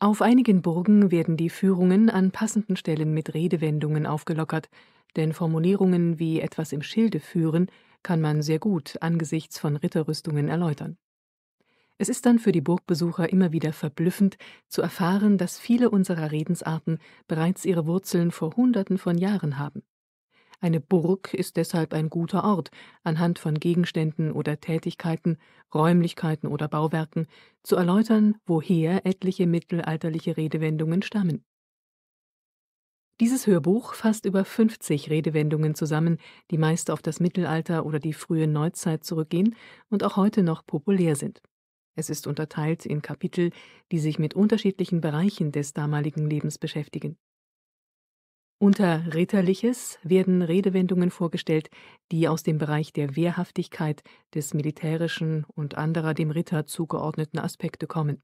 Auf einigen Burgen werden die Führungen an passenden Stellen mit Redewendungen aufgelockert, denn Formulierungen wie etwas im Schilde führen kann man sehr gut angesichts von Ritterrüstungen erläutern. Es ist dann für die Burgbesucher immer wieder verblüffend zu erfahren, dass viele unserer Redensarten bereits ihre Wurzeln vor Hunderten von Jahren haben. Eine Burg ist deshalb ein guter Ort, anhand von Gegenständen oder Tätigkeiten, Räumlichkeiten oder Bauwerken zu erläutern, woher etliche mittelalterliche Redewendungen stammen. Dieses Hörbuch fasst über 50 Redewendungen zusammen, die meist auf das Mittelalter oder die frühe Neuzeit zurückgehen und auch heute noch populär sind. Es ist unterteilt in Kapitel, die sich mit unterschiedlichen Bereichen des damaligen Lebens beschäftigen. Unter Ritterliches werden Redewendungen vorgestellt, die aus dem Bereich der Wehrhaftigkeit, des militärischen und anderer dem Ritter zugeordneten Aspekte kommen.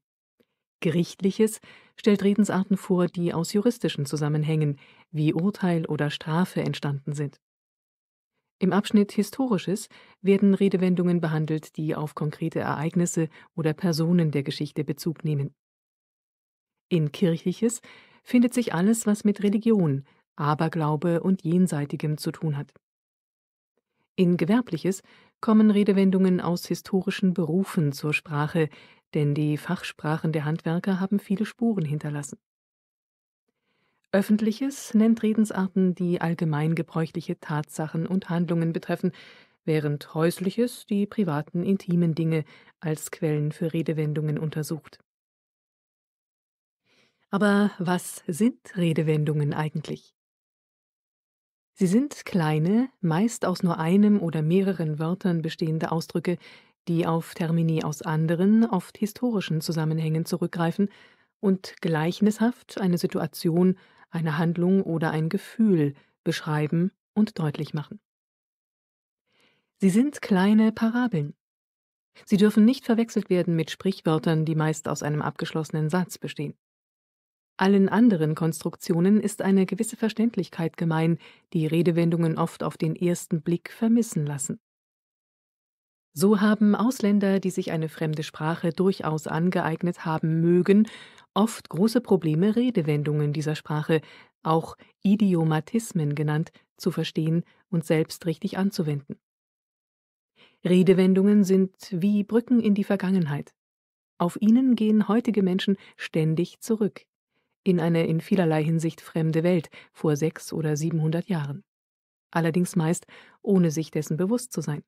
Gerichtliches stellt Redensarten vor, die aus juristischen Zusammenhängen wie Urteil oder Strafe entstanden sind. Im Abschnitt Historisches werden Redewendungen behandelt, die auf konkrete Ereignisse oder Personen der Geschichte Bezug nehmen. In Kirchliches findet sich alles, was mit Religion, Aberglaube und Jenseitigem zu tun hat. In Gewerbliches kommen Redewendungen aus historischen Berufen zur Sprache, denn die Fachsprachen der Handwerker haben viele Spuren hinterlassen. Öffentliches nennt Redensarten, die allgemein gebräuchliche Tatsachen und Handlungen betreffen, während Häusliches die privaten, intimen Dinge als Quellen für Redewendungen untersucht. Aber was sind Redewendungen eigentlich? Sie sind kleine, meist aus nur einem oder mehreren Wörtern bestehende Ausdrücke, die auf Termini aus anderen, oft historischen Zusammenhängen zurückgreifen und gleichnishaft eine Situation, eine Handlung oder ein Gefühl beschreiben und deutlich machen. Sie sind kleine Parabeln. Sie dürfen nicht verwechselt werden mit Sprichwörtern, die meist aus einem abgeschlossenen Satz bestehen. Allen anderen Konstruktionen ist eine gewisse Verständlichkeit gemein, die Redewendungen oft auf den ersten Blick vermissen lassen. So haben Ausländer, die sich eine fremde Sprache durchaus angeeignet haben mögen, oft große Probleme, Redewendungen dieser Sprache, auch Idiomatismen genannt, zu verstehen und selbst richtig anzuwenden. Redewendungen sind wie Brücken in die Vergangenheit. Auf ihnen gehen heutige Menschen ständig zurück in eine in vielerlei Hinsicht fremde Welt vor sechs oder siebenhundert Jahren. Allerdings meist ohne sich dessen bewusst zu sein.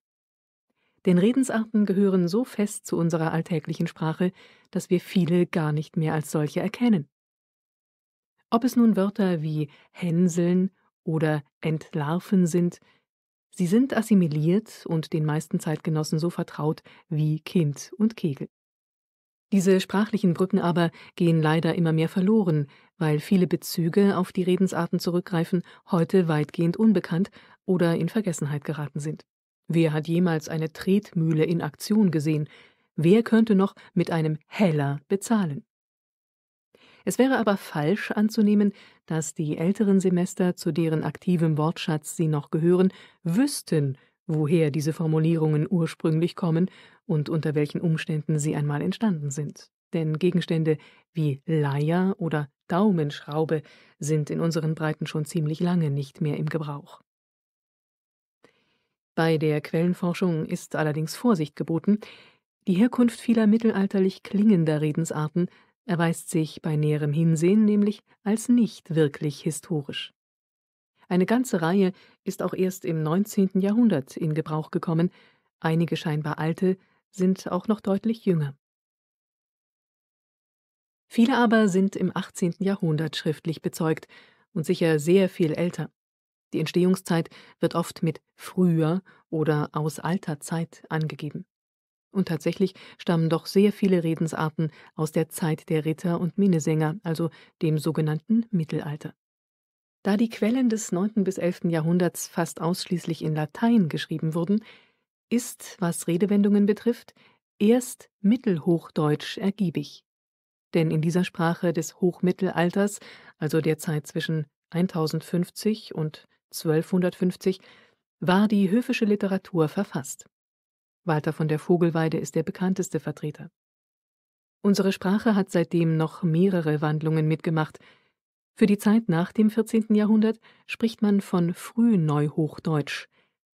Denn Redensarten gehören so fest zu unserer alltäglichen Sprache, dass wir viele gar nicht mehr als solche erkennen. Ob es nun Wörter wie hänseln oder entlarven sind, sie sind assimiliert und den meisten Zeitgenossen so vertraut wie Kind und Kegel. Diese sprachlichen Brücken aber gehen leider immer mehr verloren, weil viele Bezüge, auf die Redensarten zurückgreifen, heute weitgehend unbekannt oder in Vergessenheit geraten sind. Wer hat jemals eine Tretmühle in Aktion gesehen? Wer könnte noch mit einem Heller bezahlen? Es wäre aber falsch anzunehmen, dass die älteren Semester, zu deren aktivem Wortschatz sie noch gehören, wüssten, woher diese Formulierungen ursprünglich kommen und unter welchen Umständen sie einmal entstanden sind. Denn Gegenstände wie Leier oder Daumenschraube sind in unseren Breiten schon ziemlich lange nicht mehr im Gebrauch. Bei der Quellenforschung ist allerdings Vorsicht geboten. Die Herkunft vieler mittelalterlich klingender Redensarten erweist sich bei näherem Hinsehen nämlich als nicht wirklich historisch. Eine ganze Reihe ist auch erst im 19. Jahrhundert in Gebrauch gekommen, einige scheinbar alte sind auch noch deutlich jünger. Viele aber sind im 18. Jahrhundert schriftlich bezeugt und sicher sehr viel älter. Die Entstehungszeit wird oft mit früher oder aus alter Zeit angegeben. Und tatsächlich stammen doch sehr viele Redensarten aus der Zeit der Ritter und Minnesänger, also dem sogenannten Mittelalter. Da die Quellen des 9. bis 11. Jahrhunderts fast ausschließlich in Latein geschrieben wurden, ist, was Redewendungen betrifft, erst Mittelhochdeutsch ergiebig. Denn in dieser Sprache des Hochmittelalters, also der Zeit zwischen 1050 und 1250, war die höfische Literatur verfasst. Walter von der Vogelweide ist der bekannteste Vertreter. Unsere Sprache hat seitdem noch mehrere Wandlungen mitgemacht, für die Zeit nach dem 14. Jahrhundert spricht man von Frühneuhochdeutsch.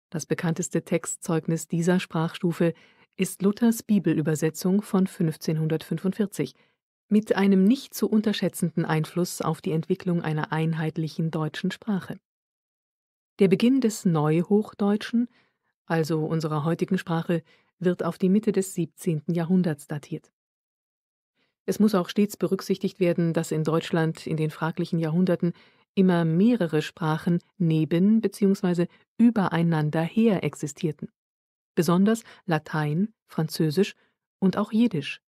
Das bekannteste Textzeugnis dieser Sprachstufe ist Luthers Bibelübersetzung von 1545 mit einem nicht zu unterschätzenden Einfluss auf die Entwicklung einer einheitlichen deutschen Sprache. Der Beginn des Neuhochdeutschen, also unserer heutigen Sprache, wird auf die Mitte des 17. Jahrhunderts datiert es muss auch stets berücksichtigt werden, dass in Deutschland in den fraglichen Jahrhunderten immer mehrere Sprachen neben bzw. übereinander her existierten, besonders Latein, Französisch und auch Jiddisch.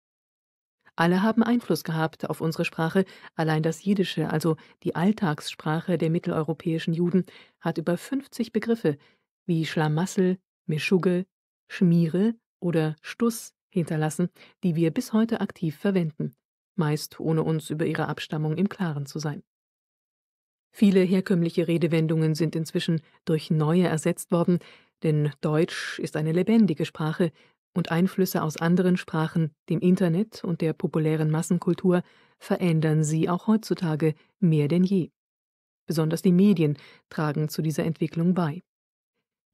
Alle haben Einfluss gehabt auf unsere Sprache, allein das Jiddische, also die Alltagssprache der mitteleuropäischen Juden, hat über 50 Begriffe wie Schlamassel, Meschugge, Schmiere oder Stuss hinterlassen, die wir bis heute aktiv verwenden, meist ohne uns über ihre Abstammung im Klaren zu sein. Viele herkömmliche Redewendungen sind inzwischen durch neue ersetzt worden, denn Deutsch ist eine lebendige Sprache und Einflüsse aus anderen Sprachen, dem Internet und der populären Massenkultur verändern sie auch heutzutage mehr denn je. Besonders die Medien tragen zu dieser Entwicklung bei.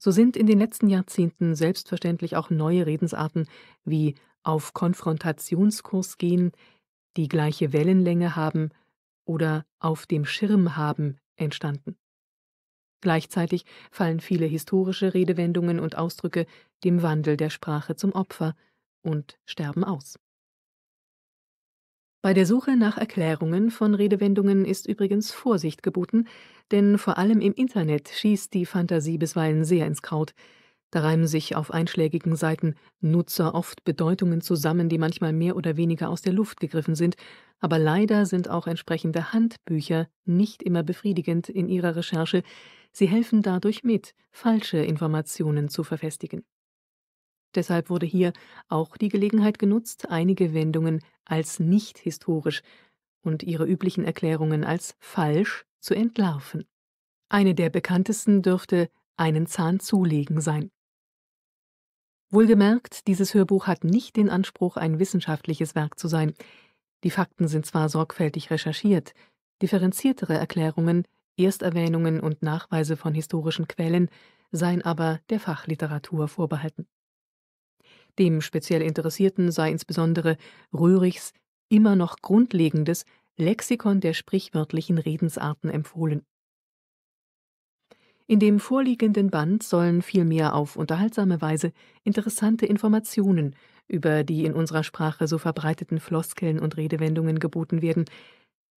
So sind in den letzten Jahrzehnten selbstverständlich auch neue Redensarten wie auf Konfrontationskurs gehen, die gleiche Wellenlänge haben oder auf dem Schirm haben entstanden. Gleichzeitig fallen viele historische Redewendungen und Ausdrücke dem Wandel der Sprache zum Opfer und sterben aus. Bei der Suche nach Erklärungen von Redewendungen ist übrigens Vorsicht geboten, denn vor allem im Internet schießt die Fantasie bisweilen sehr ins Kraut. Da reimen sich auf einschlägigen Seiten Nutzer oft Bedeutungen zusammen, die manchmal mehr oder weniger aus der Luft gegriffen sind, aber leider sind auch entsprechende Handbücher nicht immer befriedigend in ihrer Recherche, sie helfen dadurch mit, falsche Informationen zu verfestigen. Deshalb wurde hier auch die Gelegenheit genutzt, einige Wendungen als nicht historisch und ihre üblichen Erklärungen als falsch zu entlarven. Eine der bekanntesten dürfte einen Zahn zulegen sein. Wohlgemerkt, dieses Hörbuch hat nicht den Anspruch, ein wissenschaftliches Werk zu sein. Die Fakten sind zwar sorgfältig recherchiert, differenziertere Erklärungen, Ersterwähnungen und Nachweise von historischen Quellen seien aber der Fachliteratur vorbehalten. Dem speziell Interessierten sei insbesondere Röhrichs immer noch grundlegendes Lexikon der sprichwörtlichen Redensarten empfohlen. In dem vorliegenden Band sollen vielmehr auf unterhaltsame Weise interessante Informationen über die in unserer Sprache so verbreiteten Floskeln und Redewendungen geboten werden.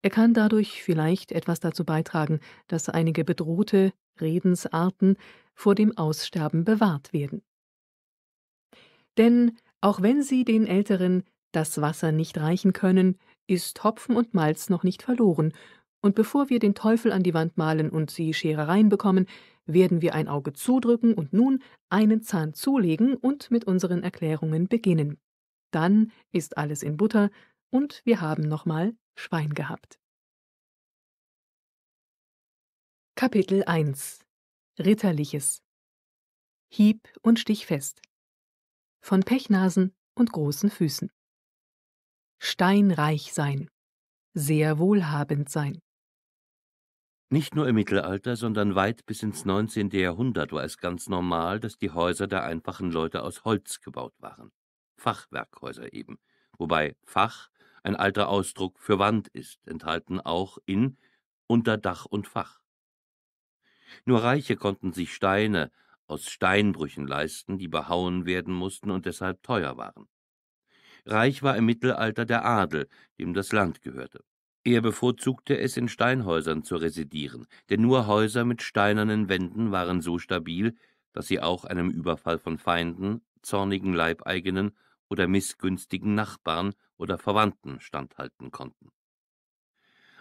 Er kann dadurch vielleicht etwas dazu beitragen, dass einige bedrohte Redensarten vor dem Aussterben bewahrt werden. Denn auch wenn sie den Älteren das Wasser nicht reichen können, ist Hopfen und Malz noch nicht verloren, und bevor wir den Teufel an die Wand malen und sie Scherereien bekommen, werden wir ein Auge zudrücken und nun einen Zahn zulegen und mit unseren Erklärungen beginnen. Dann ist alles in Butter und wir haben nochmal Schwein gehabt. Kapitel 1 Ritterliches Hieb und stichfest von Pechnasen und großen Füßen. Steinreich sein, sehr wohlhabend sein. Nicht nur im Mittelalter, sondern weit bis ins 19. Jahrhundert war es ganz normal, dass die Häuser der einfachen Leute aus Holz gebaut waren. Fachwerkhäuser eben. Wobei Fach ein alter Ausdruck für Wand ist, enthalten auch in unter Dach und Fach. Nur Reiche konnten sich Steine, aus Steinbrüchen leisten, die behauen werden mussten und deshalb teuer waren. Reich war im Mittelalter der Adel, dem das Land gehörte. Er bevorzugte es, in Steinhäusern zu residieren, denn nur Häuser mit steinernen Wänden waren so stabil, dass sie auch einem Überfall von Feinden, zornigen Leibeigenen oder missgünstigen Nachbarn oder Verwandten standhalten konnten.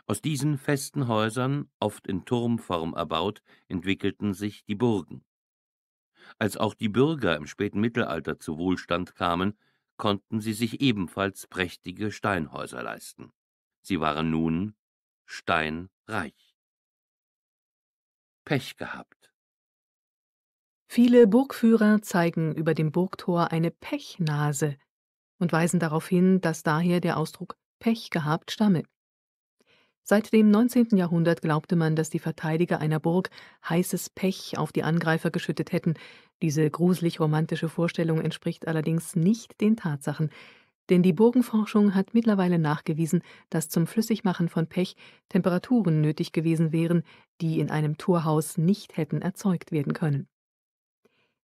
Aus diesen festen Häusern, oft in Turmform erbaut, entwickelten sich die Burgen. Als auch die Bürger im späten Mittelalter zu Wohlstand kamen, konnten sie sich ebenfalls prächtige Steinhäuser leisten. Sie waren nun steinreich. Pech gehabt. Viele Burgführer zeigen über dem Burgtor eine Pechnase und weisen darauf hin, dass daher der Ausdruck Pech gehabt stamme. Seit dem 19. Jahrhundert glaubte man, dass die Verteidiger einer Burg heißes Pech auf die Angreifer geschüttet hätten. Diese gruselig romantische Vorstellung entspricht allerdings nicht den Tatsachen. Denn die Burgenforschung hat mittlerweile nachgewiesen, dass zum Flüssigmachen von Pech Temperaturen nötig gewesen wären, die in einem Torhaus nicht hätten erzeugt werden können.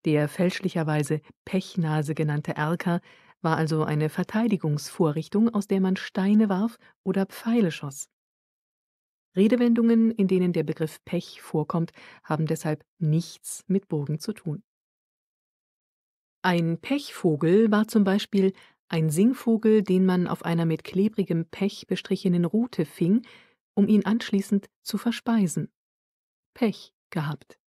Der fälschlicherweise Pechnase genannte Erker war also eine Verteidigungsvorrichtung, aus der man Steine warf oder Pfeile schoss. Redewendungen, in denen der Begriff Pech vorkommt, haben deshalb nichts mit Burgen zu tun. Ein Pechvogel war zum Beispiel ein Singvogel, den man auf einer mit klebrigem Pech bestrichenen Rute fing, um ihn anschließend zu verspeisen. Pech gehabt.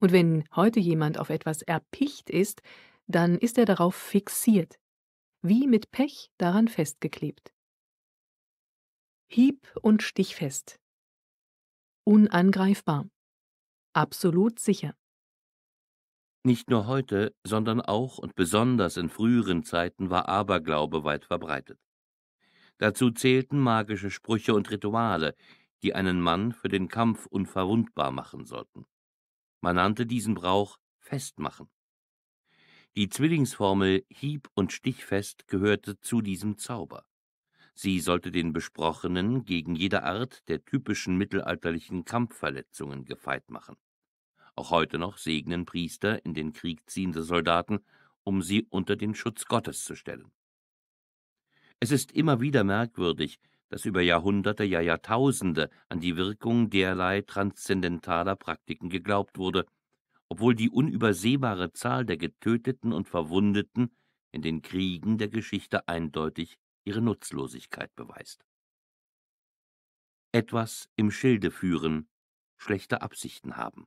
Und wenn heute jemand auf etwas erpicht ist, dann ist er darauf fixiert, wie mit Pech daran festgeklebt hieb- und stichfest. Unangreifbar. Absolut sicher. Nicht nur heute, sondern auch und besonders in früheren Zeiten war Aberglaube weit verbreitet. Dazu zählten magische Sprüche und Rituale, die einen Mann für den Kampf unverwundbar machen sollten. Man nannte diesen Brauch Festmachen. Die Zwillingsformel Hieb und Stichfest gehörte zu diesem Zauber. Sie sollte den Besprochenen gegen jede Art der typischen mittelalterlichen Kampfverletzungen gefeit machen. Auch heute noch segnen Priester in den Krieg ziehende Soldaten, um sie unter den Schutz Gottes zu stellen. Es ist immer wieder merkwürdig, dass über Jahrhunderte, ja Jahrtausende an die Wirkung derlei transzendentaler Praktiken geglaubt wurde, obwohl die unübersehbare Zahl der Getöteten und Verwundeten in den Kriegen der Geschichte eindeutig ihre Nutzlosigkeit beweist. Etwas im Schilde führen, schlechte Absichten haben.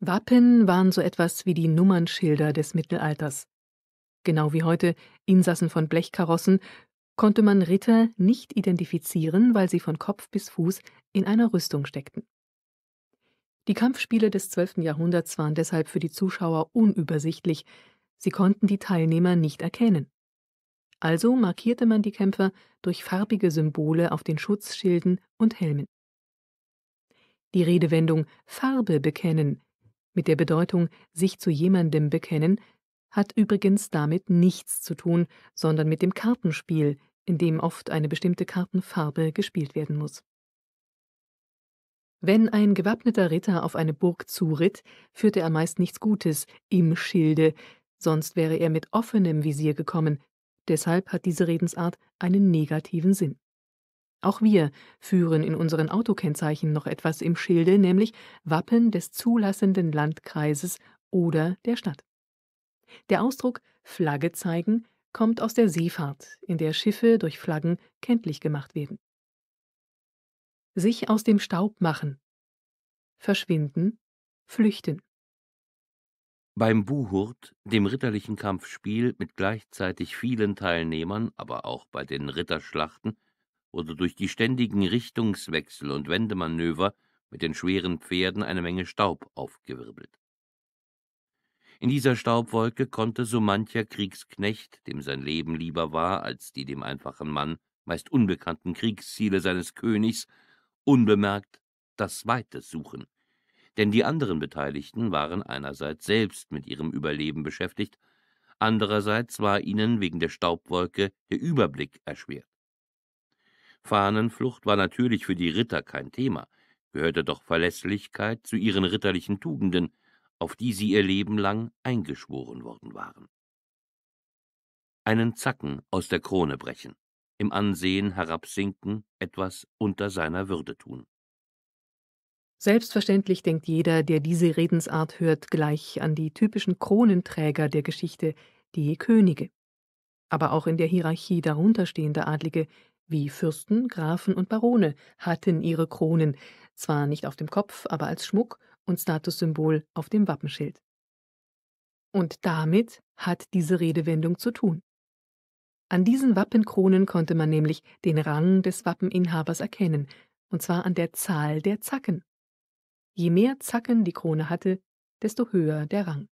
Wappen waren so etwas wie die Nummernschilder des Mittelalters. Genau wie heute Insassen von Blechkarossen konnte man Ritter nicht identifizieren, weil sie von Kopf bis Fuß in einer Rüstung steckten. Die Kampfspiele des 12. Jahrhunderts waren deshalb für die Zuschauer unübersichtlich, sie konnten die Teilnehmer nicht erkennen also markierte man die Kämpfer durch farbige Symbole auf den Schutzschilden und Helmen. Die Redewendung Farbe bekennen mit der Bedeutung sich zu jemandem bekennen hat übrigens damit nichts zu tun, sondern mit dem Kartenspiel, in dem oft eine bestimmte Kartenfarbe gespielt werden muss. Wenn ein gewappneter Ritter auf eine Burg zuritt, führte er meist nichts Gutes im Schilde, sonst wäre er mit offenem Visier gekommen, Deshalb hat diese Redensart einen negativen Sinn. Auch wir führen in unseren Autokennzeichen noch etwas im Schilde, nämlich Wappen des zulassenden Landkreises oder der Stadt. Der Ausdruck Flagge zeigen kommt aus der Seefahrt, in der Schiffe durch Flaggen kenntlich gemacht werden. Sich aus dem Staub machen. Verschwinden, flüchten. Beim Buhurt, dem ritterlichen Kampfspiel mit gleichzeitig vielen Teilnehmern, aber auch bei den Ritterschlachten, wurde durch die ständigen Richtungswechsel und Wendemanöver mit den schweren Pferden eine Menge Staub aufgewirbelt. In dieser Staubwolke konnte so mancher Kriegsknecht, dem sein Leben lieber war als die dem einfachen Mann meist unbekannten Kriegsziele seines Königs, unbemerkt das Weite suchen, denn die anderen Beteiligten waren einerseits selbst mit ihrem Überleben beschäftigt, andererseits war ihnen wegen der Staubwolke der Überblick erschwert. Fahnenflucht war natürlich für die Ritter kein Thema, gehörte doch Verlässlichkeit zu ihren ritterlichen Tugenden, auf die sie ihr Leben lang eingeschworen worden waren. Einen Zacken aus der Krone brechen, im Ansehen herabsinken, etwas unter seiner Würde tun. Selbstverständlich denkt jeder, der diese Redensart hört, gleich an die typischen Kronenträger der Geschichte, die Könige. Aber auch in der Hierarchie darunterstehende Adlige, wie Fürsten, Grafen und Barone, hatten ihre Kronen, zwar nicht auf dem Kopf, aber als Schmuck und Statussymbol auf dem Wappenschild. Und damit hat diese Redewendung zu tun. An diesen Wappenkronen konnte man nämlich den Rang des Wappeninhabers erkennen, und zwar an der Zahl der Zacken. Je mehr Zacken die Krone hatte, desto höher der Rang.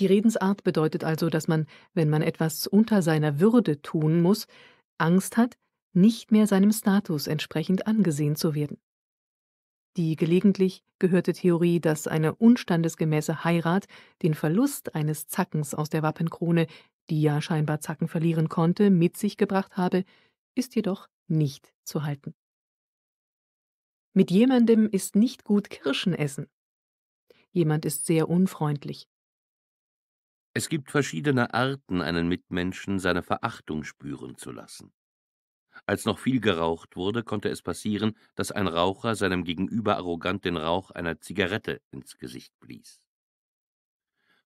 Die Redensart bedeutet also, dass man, wenn man etwas unter seiner Würde tun muss, Angst hat, nicht mehr seinem Status entsprechend angesehen zu werden. Die gelegentlich gehörte Theorie, dass eine unstandesgemäße Heirat den Verlust eines Zackens aus der Wappenkrone, die ja scheinbar Zacken verlieren konnte, mit sich gebracht habe, ist jedoch nicht zu halten. Mit jemandem ist nicht gut Kirschen essen. Jemand ist sehr unfreundlich. Es gibt verschiedene Arten, einen Mitmenschen seine Verachtung spüren zu lassen. Als noch viel geraucht wurde, konnte es passieren, dass ein Raucher seinem Gegenüber arrogant den Rauch einer Zigarette ins Gesicht blies.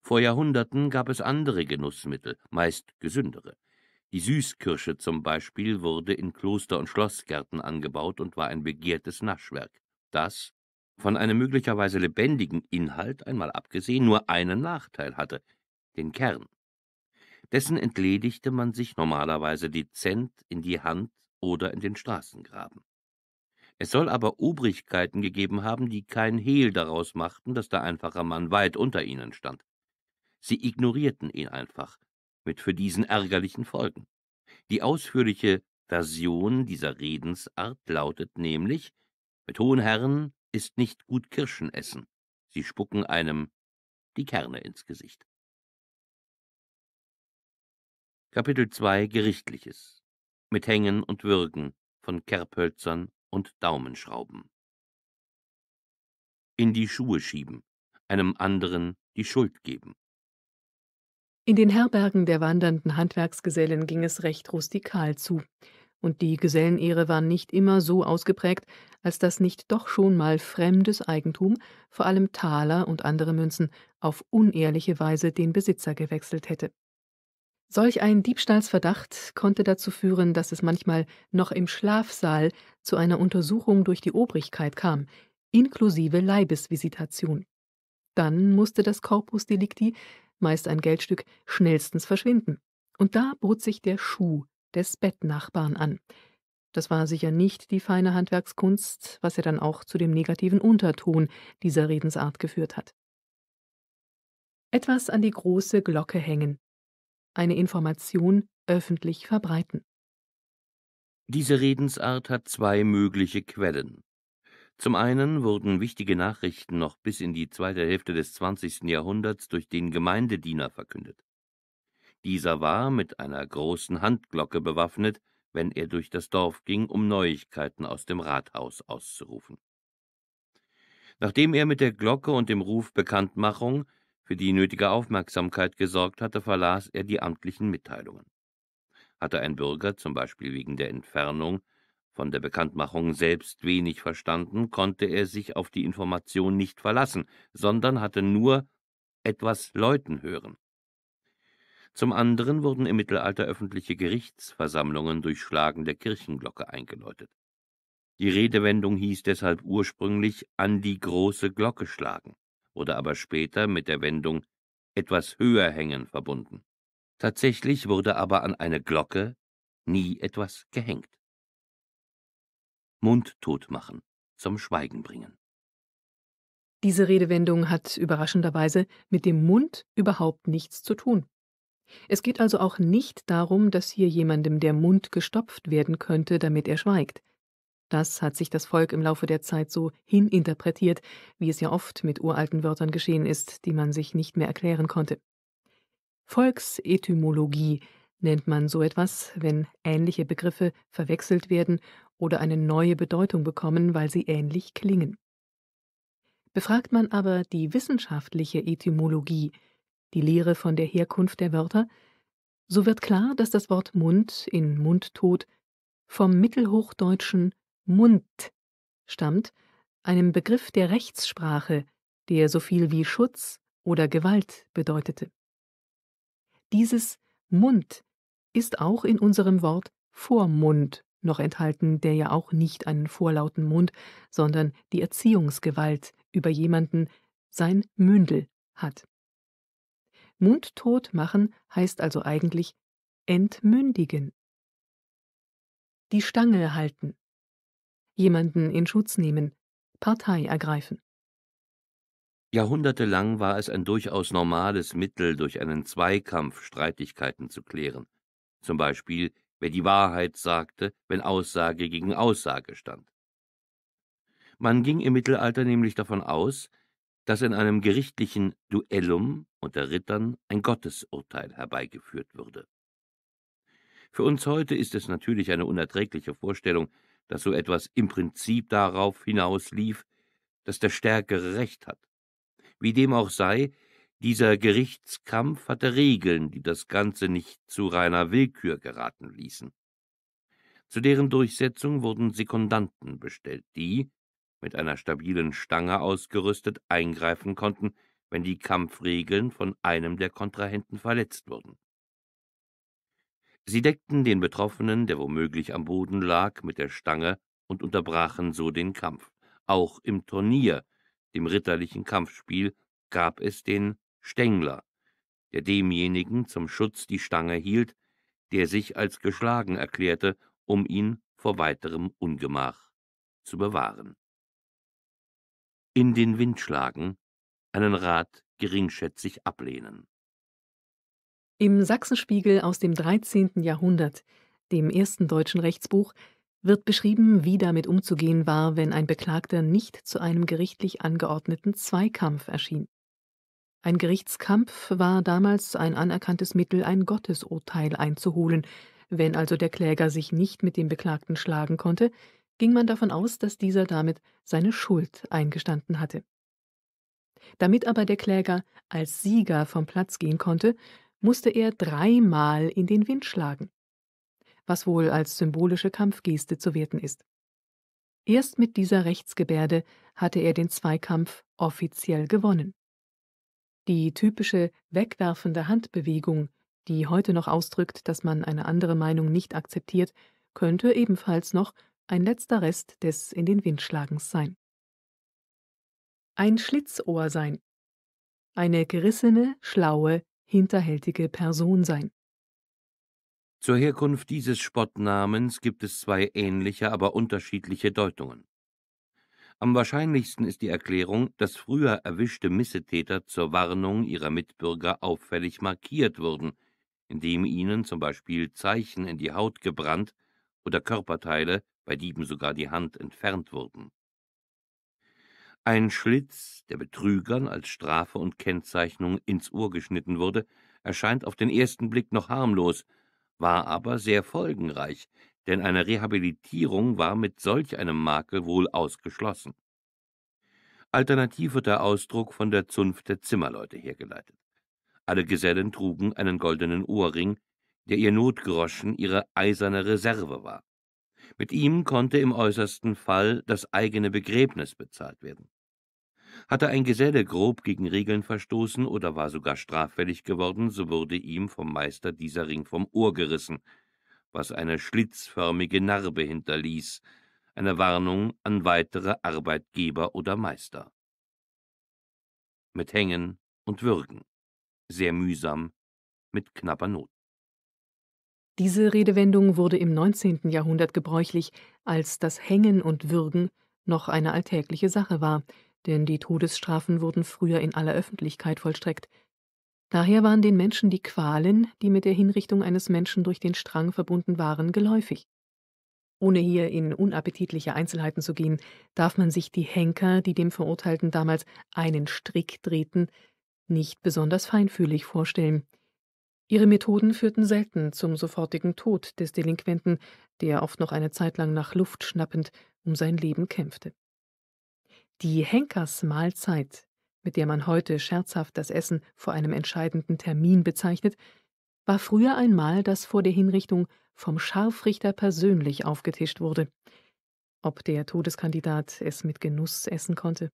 Vor Jahrhunderten gab es andere Genussmittel, meist gesündere, die Süßkirsche zum Beispiel wurde in Kloster- und Schlossgärten angebaut und war ein begehrtes Naschwerk, das, von einem möglicherweise lebendigen Inhalt einmal abgesehen, nur einen Nachteil hatte, den Kern. Dessen entledigte man sich normalerweise dezent in die Hand oder in den Straßengraben. Es soll aber Obrigkeiten gegeben haben, die kein Hehl daraus machten, dass der einfache Mann weit unter ihnen stand. Sie ignorierten ihn einfach, mit für diesen ärgerlichen Folgen. Die ausführliche Version dieser Redensart lautet nämlich, mit hohen Herren ist nicht gut Kirschen essen. Sie spucken einem die Kerne ins Gesicht. Kapitel 2 Gerichtliches mit Hängen und Würgen von Kerbhölzern und Daumenschrauben. In die Schuhe schieben, einem anderen die Schuld geben. In den Herbergen der wandernden Handwerksgesellen ging es recht rustikal zu, und die Gesellenehre war nicht immer so ausgeprägt, als dass nicht doch schon mal fremdes Eigentum, vor allem Taler und andere Münzen, auf unehrliche Weise den Besitzer gewechselt hätte. Solch ein Diebstahlsverdacht konnte dazu führen, dass es manchmal noch im Schlafsaal zu einer Untersuchung durch die Obrigkeit kam, inklusive Leibesvisitation. Dann musste das Corpus Delicti meist ein Geldstück, schnellstens verschwinden. Und da bot sich der Schuh des Bettnachbarn an. Das war sicher nicht die feine Handwerkskunst, was ja dann auch zu dem negativen Unterton dieser Redensart geführt hat. Etwas an die große Glocke hängen. Eine Information öffentlich verbreiten. Diese Redensart hat zwei mögliche Quellen. Zum einen wurden wichtige Nachrichten noch bis in die zweite Hälfte des 20. Jahrhunderts durch den Gemeindediener verkündet. Dieser war mit einer großen Handglocke bewaffnet, wenn er durch das Dorf ging, um Neuigkeiten aus dem Rathaus auszurufen. Nachdem er mit der Glocke und dem Ruf Bekanntmachung für die nötige Aufmerksamkeit gesorgt hatte, verlas er die amtlichen Mitteilungen. Hatte ein Bürger, zum Beispiel wegen der Entfernung von der Bekanntmachung selbst wenig verstanden, konnte er sich auf die Information nicht verlassen, sondern hatte nur etwas läuten hören. Zum anderen wurden im Mittelalter öffentliche Gerichtsversammlungen durch Schlagen der Kirchenglocke eingeläutet. Die Redewendung hieß deshalb ursprünglich an die große Glocke schlagen, wurde aber später mit der Wendung etwas höher hängen verbunden. Tatsächlich wurde aber an eine Glocke nie etwas gehängt mundtot machen, zum Schweigen bringen. Diese Redewendung hat überraschenderweise mit dem Mund überhaupt nichts zu tun. Es geht also auch nicht darum, dass hier jemandem der Mund gestopft werden könnte, damit er schweigt. Das hat sich das Volk im Laufe der Zeit so hininterpretiert, wie es ja oft mit uralten Wörtern geschehen ist, die man sich nicht mehr erklären konnte. Volksetymologie nennt man so etwas, wenn ähnliche Begriffe verwechselt werden oder eine neue Bedeutung bekommen, weil sie ähnlich klingen. Befragt man aber die wissenschaftliche Etymologie, die Lehre von der Herkunft der Wörter, so wird klar, dass das Wort Mund in Mundtod vom mittelhochdeutschen Mund stammt, einem Begriff der Rechtssprache, der so viel wie Schutz oder Gewalt bedeutete. Dieses Mund ist auch in unserem Wort Vormund noch enthalten, der ja auch nicht einen vorlauten Mund, sondern die Erziehungsgewalt über jemanden, sein Mündel, hat. Mundtot machen heißt also eigentlich entmündigen. Die Stange halten. Jemanden in Schutz nehmen, Partei ergreifen. Jahrhundertelang war es ein durchaus normales Mittel, durch einen Zweikampf Streitigkeiten zu klären, zum Beispiel wer die Wahrheit sagte, wenn Aussage gegen Aussage stand. Man ging im Mittelalter nämlich davon aus, dass in einem gerichtlichen Duellum unter Rittern ein Gottesurteil herbeigeführt würde. Für uns heute ist es natürlich eine unerträgliche Vorstellung, dass so etwas im Prinzip darauf hinauslief, dass der Stärkere Recht hat. Wie dem auch sei, dieser Gerichtskampf hatte Regeln, die das Ganze nicht zu reiner Willkür geraten ließen. Zu deren Durchsetzung wurden Sekundanten bestellt, die, mit einer stabilen Stange ausgerüstet, eingreifen konnten, wenn die Kampfregeln von einem der Kontrahenten verletzt wurden. Sie deckten den Betroffenen, der womöglich am Boden lag, mit der Stange und unterbrachen so den Kampf. Auch im Turnier, dem ritterlichen Kampfspiel, gab es den Stengler, der demjenigen zum Schutz die Stange hielt, der sich als geschlagen erklärte, um ihn vor weiterem Ungemach zu bewahren. In den Wind schlagen, einen Rat geringschätzig ablehnen. Im Sachsenspiegel aus dem 13. Jahrhundert, dem ersten deutschen Rechtsbuch, wird beschrieben, wie damit umzugehen war, wenn ein Beklagter nicht zu einem gerichtlich angeordneten Zweikampf erschien. Ein Gerichtskampf war damals ein anerkanntes Mittel, ein Gottesurteil einzuholen. Wenn also der Kläger sich nicht mit dem Beklagten schlagen konnte, ging man davon aus, dass dieser damit seine Schuld eingestanden hatte. Damit aber der Kläger als Sieger vom Platz gehen konnte, musste er dreimal in den Wind schlagen, was wohl als symbolische Kampfgeste zu werten ist. Erst mit dieser Rechtsgebärde hatte er den Zweikampf offiziell gewonnen. Die typische wegwerfende Handbewegung, die heute noch ausdrückt, dass man eine andere Meinung nicht akzeptiert, könnte ebenfalls noch ein letzter Rest des in den Wind schlagens sein. Ein Schlitzohr sein. Eine gerissene, schlaue, hinterhältige Person sein. Zur Herkunft dieses Spottnamens gibt es zwei ähnliche, aber unterschiedliche Deutungen. Am wahrscheinlichsten ist die Erklärung, dass früher erwischte Missetäter zur Warnung ihrer Mitbürger auffällig markiert wurden, indem ihnen zum Beispiel Zeichen in die Haut gebrannt oder Körperteile, bei Dieben sogar die Hand, entfernt wurden. Ein Schlitz, der Betrügern als Strafe und Kennzeichnung ins Ohr geschnitten wurde, erscheint auf den ersten Blick noch harmlos, war aber sehr folgenreich, denn eine Rehabilitierung war mit solch einem Makel wohl ausgeschlossen. Alternativ wird der Ausdruck von der Zunft der Zimmerleute hergeleitet. Alle Gesellen trugen einen goldenen Ohrring, der ihr Notgroschen, ihre eiserne Reserve war. Mit ihm konnte im äußersten Fall das eigene Begräbnis bezahlt werden. Hatte ein Geselle grob gegen Regeln verstoßen oder war sogar straffällig geworden, so wurde ihm vom Meister dieser Ring vom Ohr gerissen, was eine schlitzförmige Narbe hinterließ, eine Warnung an weitere Arbeitgeber oder Meister. Mit Hängen und Würgen, sehr mühsam, mit knapper Not. Diese Redewendung wurde im 19. Jahrhundert gebräuchlich, als das Hängen und Würgen noch eine alltägliche Sache war, denn die Todesstrafen wurden früher in aller Öffentlichkeit vollstreckt, Daher waren den Menschen die Qualen, die mit der Hinrichtung eines Menschen durch den Strang verbunden waren, geläufig. Ohne hier in unappetitliche Einzelheiten zu gehen, darf man sich die Henker, die dem Verurteilten damals einen Strick drehten, nicht besonders feinfühlig vorstellen. Ihre Methoden führten selten zum sofortigen Tod des Delinquenten, der oft noch eine Zeit lang nach Luft schnappend um sein Leben kämpfte. Die Henkersmahlzeit mit der man heute scherzhaft das Essen vor einem entscheidenden Termin bezeichnet, war früher einmal das vor der Hinrichtung vom Scharfrichter persönlich aufgetischt wurde. Ob der Todeskandidat es mit Genuss essen konnte?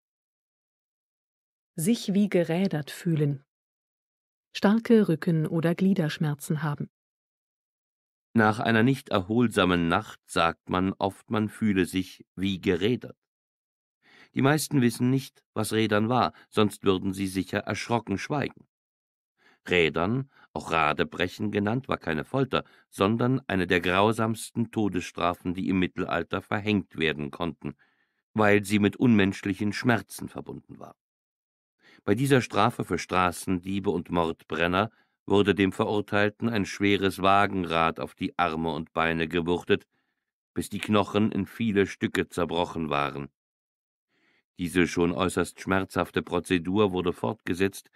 Sich wie gerädert fühlen. Starke Rücken- oder Gliederschmerzen haben. Nach einer nicht erholsamen Nacht sagt man oft, man fühle sich wie gerädert. Die meisten wissen nicht, was Rädern war, sonst würden sie sicher erschrocken schweigen. Rädern, auch Radebrechen genannt, war keine Folter, sondern eine der grausamsten Todesstrafen, die im Mittelalter verhängt werden konnten, weil sie mit unmenschlichen Schmerzen verbunden war. Bei dieser Strafe für Straßendiebe und Mordbrenner wurde dem Verurteilten ein schweres Wagenrad auf die Arme und Beine gewuchtet, bis die Knochen in viele Stücke zerbrochen waren. Diese schon äußerst schmerzhafte Prozedur wurde fortgesetzt,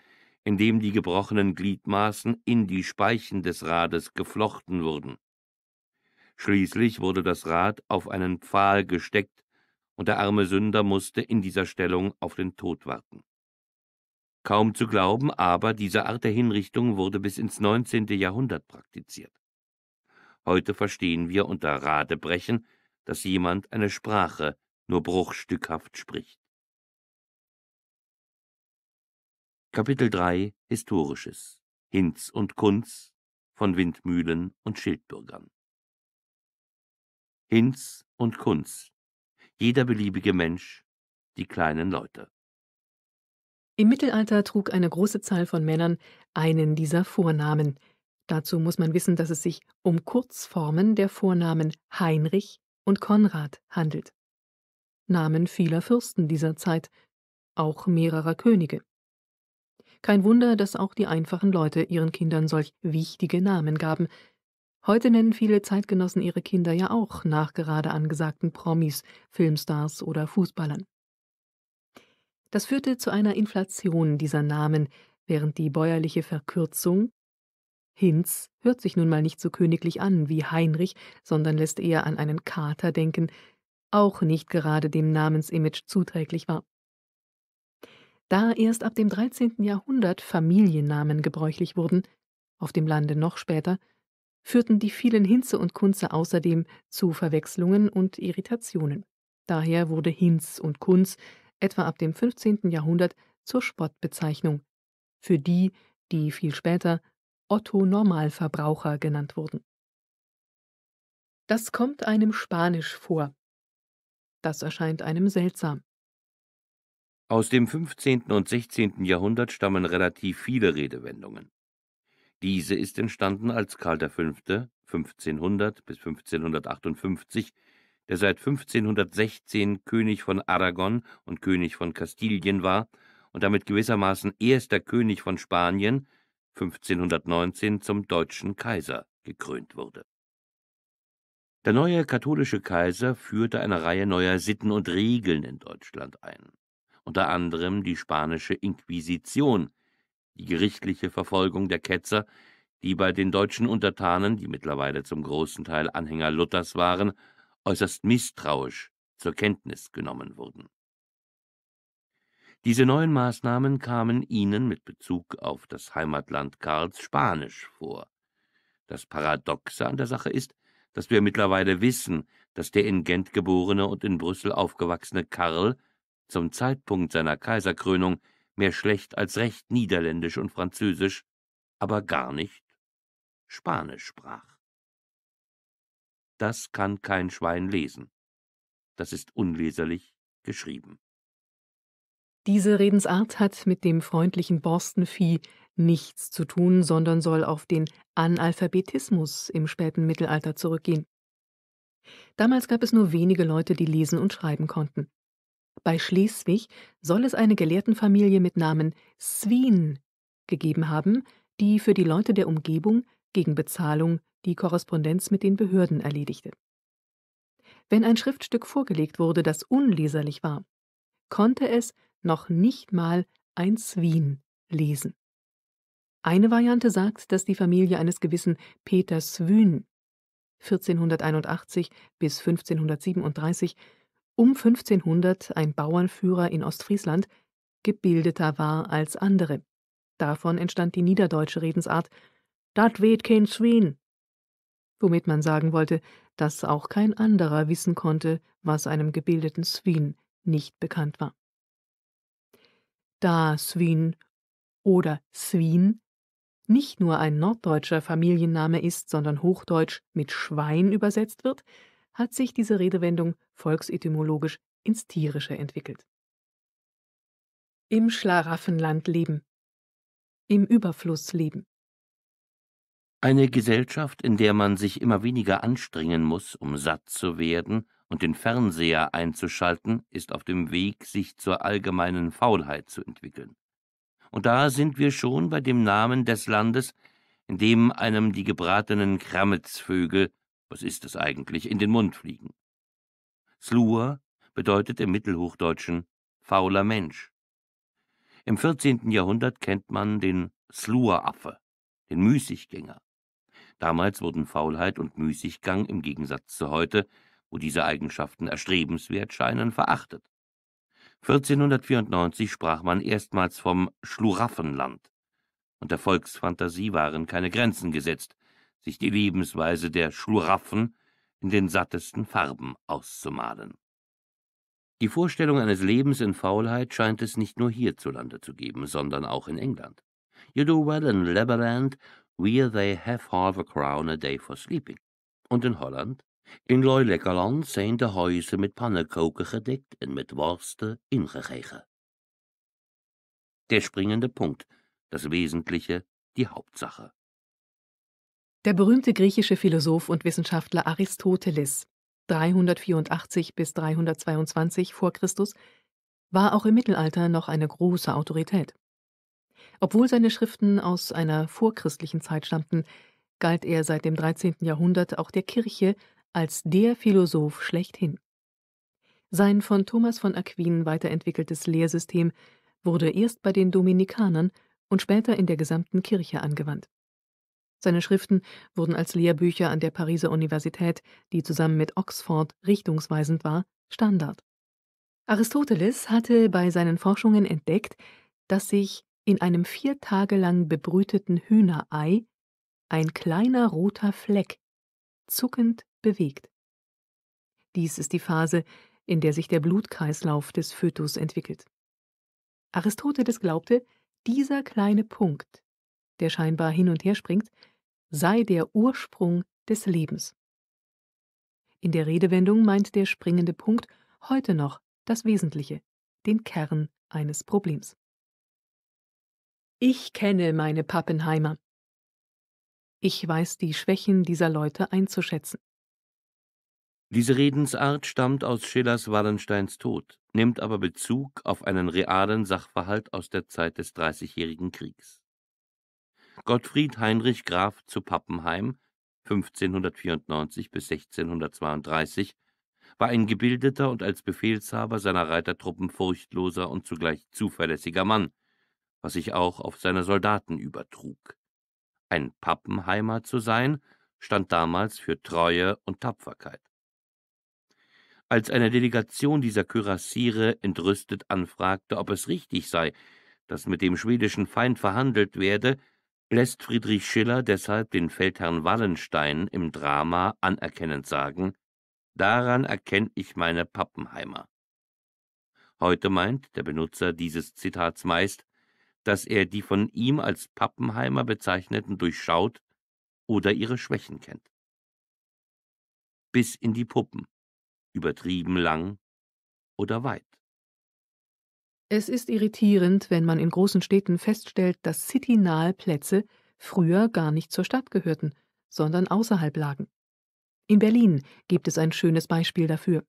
indem die gebrochenen Gliedmaßen in die Speichen des Rades geflochten wurden. Schließlich wurde das Rad auf einen Pfahl gesteckt, und der arme Sünder musste in dieser Stellung auf den Tod warten. Kaum zu glauben, aber diese Art der Hinrichtung wurde bis ins 19. Jahrhundert praktiziert. Heute verstehen wir unter Radebrechen, dass jemand eine Sprache nur bruchstückhaft spricht. Kapitel 3 Historisches Hinz und Kunz von Windmühlen und Schildbürgern Hinz und Kunz Jeder beliebige Mensch, die kleinen Leute. Im Mittelalter trug eine große Zahl von Männern einen dieser Vornamen. Dazu muss man wissen, dass es sich um Kurzformen der Vornamen Heinrich und Konrad handelt. Namen vieler Fürsten dieser Zeit, auch mehrerer Könige. Kein Wunder, dass auch die einfachen Leute ihren Kindern solch wichtige Namen gaben. Heute nennen viele Zeitgenossen ihre Kinder ja auch nachgerade angesagten Promis, Filmstars oder Fußballern. Das führte zu einer Inflation dieser Namen, während die bäuerliche Verkürzung Hinz hört sich nun mal nicht so königlich an wie Heinrich, sondern lässt eher an einen Kater denken, auch nicht gerade dem Namensimage zuträglich war da erst ab dem 13. Jahrhundert Familiennamen gebräuchlich wurden, auf dem Lande noch später, führten die vielen Hinze und Kunze außerdem zu Verwechslungen und Irritationen. Daher wurde Hinz und Kunz etwa ab dem 15. Jahrhundert zur Spottbezeichnung für die, die viel später Otto Normalverbraucher genannt wurden. Das kommt einem Spanisch vor. Das erscheint einem seltsam. Aus dem 15. und 16. Jahrhundert stammen relativ viele Redewendungen. Diese ist entstanden, als Karl V. 1500 bis 1558, der seit 1516 König von Aragon und König von Kastilien war und damit gewissermaßen erster König von Spanien, 1519 zum deutschen Kaiser gekrönt wurde. Der neue katholische Kaiser führte eine Reihe neuer Sitten und Regeln in Deutschland ein unter anderem die spanische Inquisition, die gerichtliche Verfolgung der Ketzer, die bei den deutschen Untertanen, die mittlerweile zum großen Teil Anhänger Luthers waren, äußerst misstrauisch zur Kenntnis genommen wurden. Diese neuen Maßnahmen kamen ihnen mit Bezug auf das Heimatland Karls spanisch vor. Das Paradoxe an der Sache ist, dass wir mittlerweile wissen, dass der in Gent geborene und in Brüssel aufgewachsene Karl zum Zeitpunkt seiner Kaiserkrönung mehr schlecht als recht Niederländisch und Französisch, aber gar nicht Spanisch sprach. Das kann kein Schwein lesen. Das ist unleserlich geschrieben. Diese Redensart hat mit dem freundlichen Borstenvieh nichts zu tun, sondern soll auf den Analphabetismus im späten Mittelalter zurückgehen. Damals gab es nur wenige Leute, die lesen und schreiben konnten. Bei Schleswig soll es eine Gelehrtenfamilie mit Namen Swin gegeben haben, die für die Leute der Umgebung gegen Bezahlung die Korrespondenz mit den Behörden erledigte. Wenn ein Schriftstück vorgelegt wurde, das unleserlich war, konnte es noch nicht mal ein Swin lesen. Eine Variante sagt, dass die Familie eines gewissen Peter Swyn 1481 bis 1537 um 1500 ein Bauernführer in Ostfriesland, gebildeter war als andere. Davon entstand die niederdeutsche Redensart Dat weht kein Schwein, womit man sagen wollte, dass auch kein anderer wissen konnte, was einem gebildeten Swin nicht bekannt war. Da Swin oder Swin nicht nur ein norddeutscher Familienname ist, sondern hochdeutsch mit Schwein übersetzt wird, hat sich diese Redewendung volksetymologisch ins Tierische entwickelt. Im Schlaraffenland leben. Im Überfluss leben. Eine Gesellschaft, in der man sich immer weniger anstrengen muss, um satt zu werden und den Fernseher einzuschalten, ist auf dem Weg, sich zur allgemeinen Faulheit zu entwickeln. Und da sind wir schon bei dem Namen des Landes, in dem einem die gebratenen Krammetsvögel was ist es eigentlich, in den Mund fliegen. Slur bedeutet im Mittelhochdeutschen fauler Mensch. Im 14. Jahrhundert kennt man den Sluraffe, den Müßiggänger. Damals wurden Faulheit und Müßiggang im Gegensatz zu heute, wo diese Eigenschaften erstrebenswert scheinen, verachtet. 1494 sprach man erstmals vom Schluraffenland. Und der Volksfantasie waren keine Grenzen gesetzt sich die Lebensweise der Schluraffen in den sattesten Farben auszumalen. Die Vorstellung eines Lebens in Faulheit scheint es nicht nur hierzulande zu geben, sondern auch in England. You do well in Leberland, where they have half a crown a day for sleeping. Und in Holland, in Leuleckerland zijn de Häuser mit pannenkoken gedeckt und mit Worste ingegegen. Der springende Punkt, das Wesentliche, die Hauptsache. Der berühmte griechische Philosoph und Wissenschaftler Aristoteles 384 bis 322 vor Christus war auch im Mittelalter noch eine große Autorität. Obwohl seine Schriften aus einer vorchristlichen Zeit stammten, galt er seit dem 13. Jahrhundert auch der Kirche als der Philosoph schlechthin. Sein von Thomas von Aquin weiterentwickeltes Lehrsystem wurde erst bei den Dominikanern und später in der gesamten Kirche angewandt. Seine Schriften wurden als Lehrbücher an der Pariser Universität, die zusammen mit Oxford richtungsweisend war, Standard. Aristoteles hatte bei seinen Forschungen entdeckt, dass sich in einem vier Tage lang bebrüteten Hühnerei ein kleiner roter Fleck zuckend bewegt. Dies ist die Phase, in der sich der Blutkreislauf des Fötus entwickelt. Aristoteles glaubte, dieser kleine Punkt der scheinbar hin und her springt, sei der Ursprung des Lebens. In der Redewendung meint der springende Punkt heute noch das Wesentliche, den Kern eines Problems. Ich kenne meine Pappenheimer. Ich weiß die Schwächen dieser Leute einzuschätzen. Diese Redensart stammt aus Schillers Wallensteins Tod, nimmt aber Bezug auf einen realen Sachverhalt aus der Zeit des Dreißigjährigen Kriegs. Gottfried Heinrich Graf zu Pappenheim 1594 bis 1632 war ein gebildeter und als Befehlshaber seiner Reitertruppen furchtloser und zugleich zuverlässiger Mann, was sich auch auf seine Soldaten übertrug. Ein Pappenheimer zu sein, stand damals für Treue und Tapferkeit. Als eine Delegation dieser Kürassiere entrüstet anfragte, ob es richtig sei, dass mit dem schwedischen Feind verhandelt werde, lässt Friedrich Schiller deshalb den Feldherrn Wallenstein im Drama anerkennend sagen, daran erkenn ich meine Pappenheimer. Heute meint der Benutzer dieses Zitats meist, dass er die von ihm als Pappenheimer bezeichneten durchschaut oder ihre Schwächen kennt. Bis in die Puppen, übertrieben lang oder weit. Es ist irritierend, wenn man in großen Städten feststellt, dass citynahe Plätze früher gar nicht zur Stadt gehörten, sondern außerhalb lagen. In Berlin gibt es ein schönes Beispiel dafür.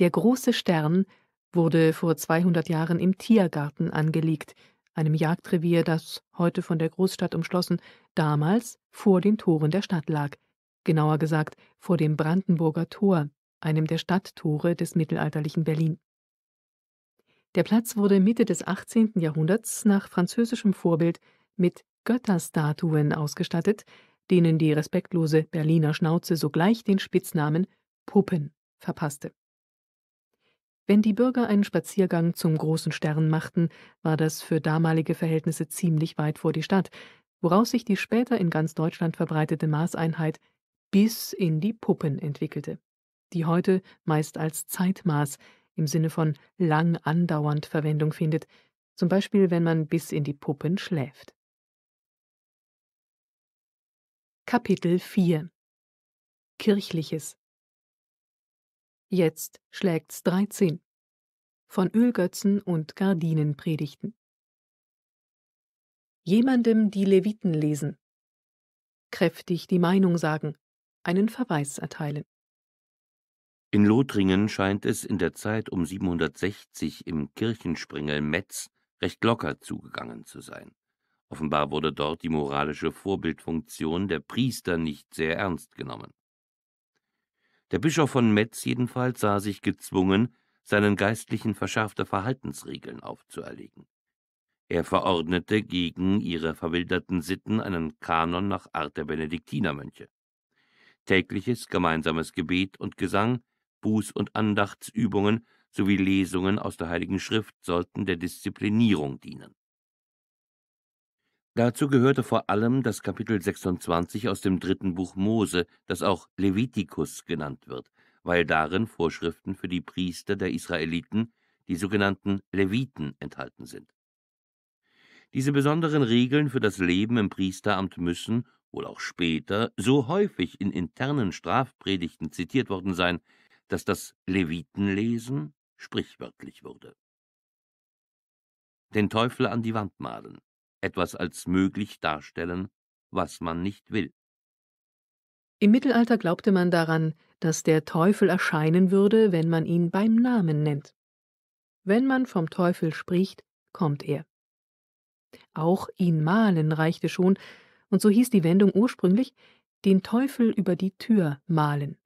Der große Stern wurde vor 200 Jahren im Tiergarten angelegt, einem Jagdrevier, das, heute von der Großstadt umschlossen, damals vor den Toren der Stadt lag, genauer gesagt vor dem Brandenburger Tor, einem der Stadttore des mittelalterlichen Berlin. Der Platz wurde Mitte des 18. Jahrhunderts nach französischem Vorbild mit Götterstatuen ausgestattet, denen die respektlose Berliner Schnauze sogleich den Spitznamen Puppen verpasste. Wenn die Bürger einen Spaziergang zum großen Stern machten, war das für damalige Verhältnisse ziemlich weit vor die Stadt, woraus sich die später in ganz Deutschland verbreitete Maßeinheit bis in die Puppen entwickelte, die heute meist als Zeitmaß im Sinne von lang andauernd Verwendung findet, zum Beispiel wenn man bis in die Puppen schläft. Kapitel 4 Kirchliches Jetzt schlägt's 13 von Ölgötzen und Gardinenpredigten. Jemandem die Leviten lesen, kräftig die Meinung sagen, einen Verweis erteilen. In Lothringen scheint es in der Zeit um 760 im Kirchensprengel Metz recht locker zugegangen zu sein. Offenbar wurde dort die moralische Vorbildfunktion der Priester nicht sehr ernst genommen. Der Bischof von Metz jedenfalls sah sich gezwungen, seinen Geistlichen verschärfte Verhaltensregeln aufzuerlegen. Er verordnete gegen ihre verwilderten Sitten einen Kanon nach Art der Benediktinermönche. Tägliches gemeinsames Gebet und Gesang, Buß- und Andachtsübungen sowie Lesungen aus der Heiligen Schrift sollten der Disziplinierung dienen. Dazu gehörte vor allem das Kapitel 26 aus dem dritten Buch Mose, das auch Levitikus genannt wird, weil darin Vorschriften für die Priester der Israeliten, die sogenannten Leviten, enthalten sind. Diese besonderen Regeln für das Leben im Priesteramt müssen, wohl auch später, so häufig in internen Strafpredigten zitiert worden sein, dass das Levitenlesen sprichwörtlich wurde. Den Teufel an die Wand malen, etwas als möglich darstellen, was man nicht will. Im Mittelalter glaubte man daran, dass der Teufel erscheinen würde, wenn man ihn beim Namen nennt. Wenn man vom Teufel spricht, kommt er. Auch ihn malen reichte schon, und so hieß die Wendung ursprünglich den Teufel über die Tür malen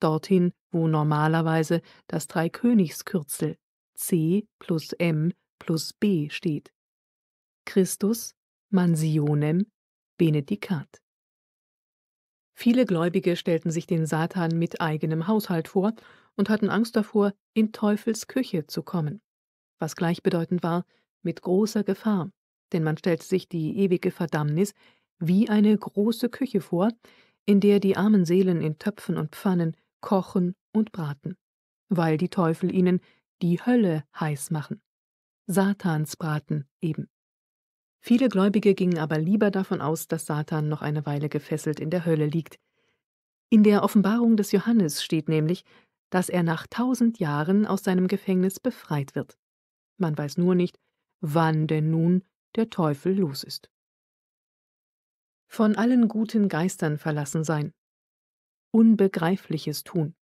dorthin, wo normalerweise das Dreikönigskürzel C plus M plus B steht. Christus Mansionem Benedicat. Viele Gläubige stellten sich den Satan mit eigenem Haushalt vor und hatten Angst davor, in Teufels Küche zu kommen, was gleichbedeutend war mit großer Gefahr, denn man stellte sich die ewige Verdammnis wie eine große Küche vor, in der die armen Seelen in Töpfen und Pfannen kochen und braten, weil die Teufel ihnen die Hölle heiß machen. Satans braten eben. Viele Gläubige gingen aber lieber davon aus, dass Satan noch eine Weile gefesselt in der Hölle liegt. In der Offenbarung des Johannes steht nämlich, dass er nach tausend Jahren aus seinem Gefängnis befreit wird. Man weiß nur nicht, wann denn nun der Teufel los ist. Von allen guten Geistern verlassen sein, Unbegreifliches tun.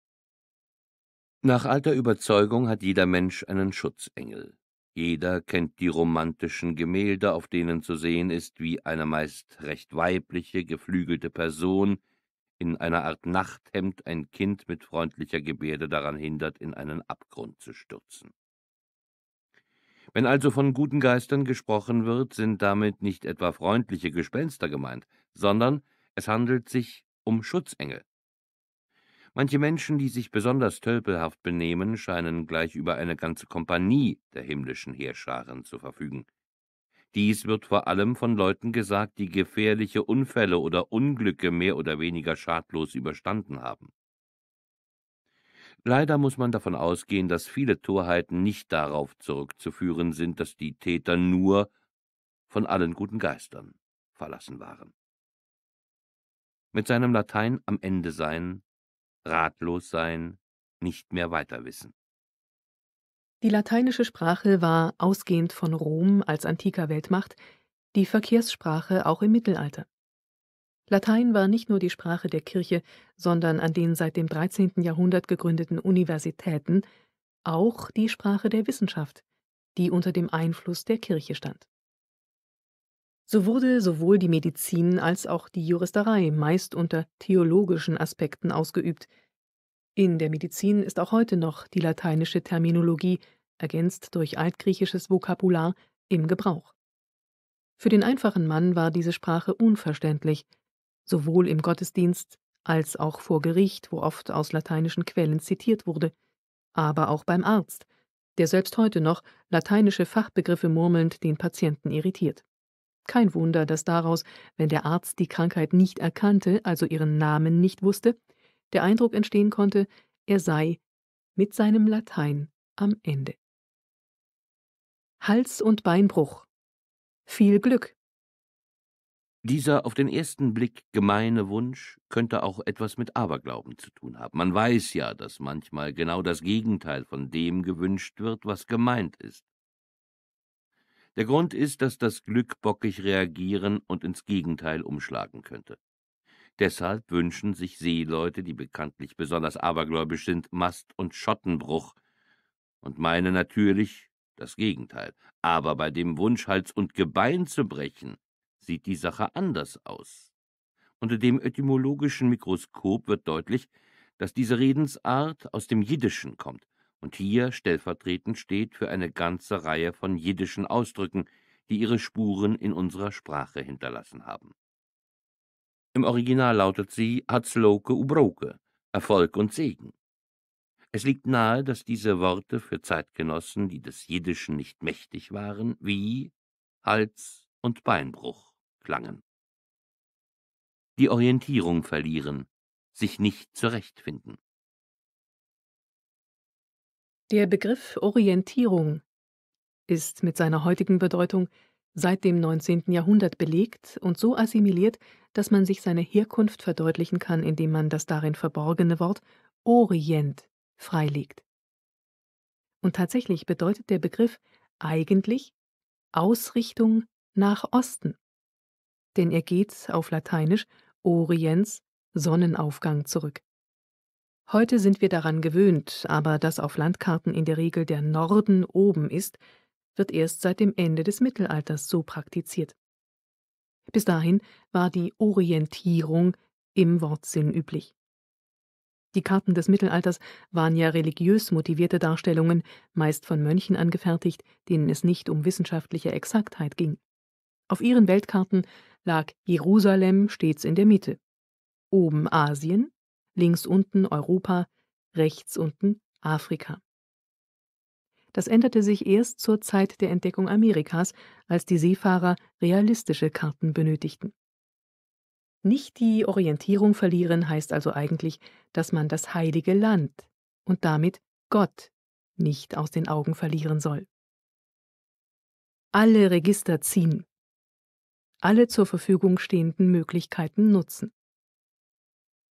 Nach alter Überzeugung hat jeder Mensch einen Schutzengel. Jeder kennt die romantischen Gemälde, auf denen zu sehen ist, wie eine meist recht weibliche, geflügelte Person in einer Art Nachthemd ein Kind mit freundlicher Gebärde daran hindert, in einen Abgrund zu stürzen. Wenn also von guten Geistern gesprochen wird, sind damit nicht etwa freundliche Gespenster gemeint, sondern es handelt sich um Schutzengel. Manche Menschen, die sich besonders tölpelhaft benehmen, scheinen gleich über eine ganze Kompanie der himmlischen Heerscharen zu verfügen. Dies wird vor allem von Leuten gesagt, die gefährliche Unfälle oder Unglücke mehr oder weniger schadlos überstanden haben. Leider muss man davon ausgehen, dass viele Torheiten nicht darauf zurückzuführen sind, dass die Täter nur von allen guten Geistern verlassen waren. Mit seinem Latein am Ende sein ratlos sein, nicht mehr weiter wissen. Die lateinische Sprache war, ausgehend von Rom als antiker Weltmacht, die Verkehrssprache auch im Mittelalter. Latein war nicht nur die Sprache der Kirche, sondern an den seit dem 13. Jahrhundert gegründeten Universitäten auch die Sprache der Wissenschaft, die unter dem Einfluss der Kirche stand. So wurde sowohl die Medizin als auch die Juristerei meist unter theologischen Aspekten ausgeübt. In der Medizin ist auch heute noch die lateinische Terminologie, ergänzt durch altgriechisches Vokabular, im Gebrauch. Für den einfachen Mann war diese Sprache unverständlich, sowohl im Gottesdienst als auch vor Gericht, wo oft aus lateinischen Quellen zitiert wurde, aber auch beim Arzt, der selbst heute noch lateinische Fachbegriffe murmelnd den Patienten irritiert. Kein Wunder, dass daraus, wenn der Arzt die Krankheit nicht erkannte, also ihren Namen nicht wusste, der Eindruck entstehen konnte, er sei mit seinem Latein am Ende. Hals- und Beinbruch. Viel Glück. Dieser auf den ersten Blick gemeine Wunsch könnte auch etwas mit Aberglauben zu tun haben. Man weiß ja, dass manchmal genau das Gegenteil von dem gewünscht wird, was gemeint ist. Der Grund ist, dass das Glück bockig reagieren und ins Gegenteil umschlagen könnte. Deshalb wünschen sich Seeleute, die bekanntlich besonders abergläubisch sind, Mast- und Schottenbruch und meine natürlich das Gegenteil. Aber bei dem Wunsch, Hals und Gebein zu brechen, sieht die Sache anders aus. Unter dem etymologischen Mikroskop wird deutlich, dass diese Redensart aus dem Jiddischen kommt und hier stellvertretend steht für eine ganze Reihe von jiddischen Ausdrücken, die ihre Spuren in unserer Sprache hinterlassen haben. Im Original lautet sie Hatzloke Ubroke, Erfolg und Segen. Es liegt nahe, dass diese Worte für Zeitgenossen, die des Jiddischen nicht mächtig waren, wie Hals- und Beinbruch klangen. Die Orientierung verlieren, sich nicht zurechtfinden. Der Begriff Orientierung ist mit seiner heutigen Bedeutung seit dem 19. Jahrhundert belegt und so assimiliert, dass man sich seine Herkunft verdeutlichen kann, indem man das darin verborgene Wort Orient freilegt. Und tatsächlich bedeutet der Begriff eigentlich Ausrichtung nach Osten, denn er geht auf Lateinisch Orients Sonnenaufgang zurück. Heute sind wir daran gewöhnt, aber dass auf Landkarten in der Regel der Norden oben ist, wird erst seit dem Ende des Mittelalters so praktiziert. Bis dahin war die Orientierung im Wortsinn üblich. Die Karten des Mittelalters waren ja religiös motivierte Darstellungen, meist von Mönchen angefertigt, denen es nicht um wissenschaftliche Exaktheit ging. Auf ihren Weltkarten lag Jerusalem stets in der Mitte. Oben Asien, links unten Europa, rechts unten Afrika. Das änderte sich erst zur Zeit der Entdeckung Amerikas, als die Seefahrer realistische Karten benötigten. Nicht die Orientierung verlieren heißt also eigentlich, dass man das heilige Land und damit Gott nicht aus den Augen verlieren soll. Alle Register ziehen. Alle zur Verfügung stehenden Möglichkeiten nutzen.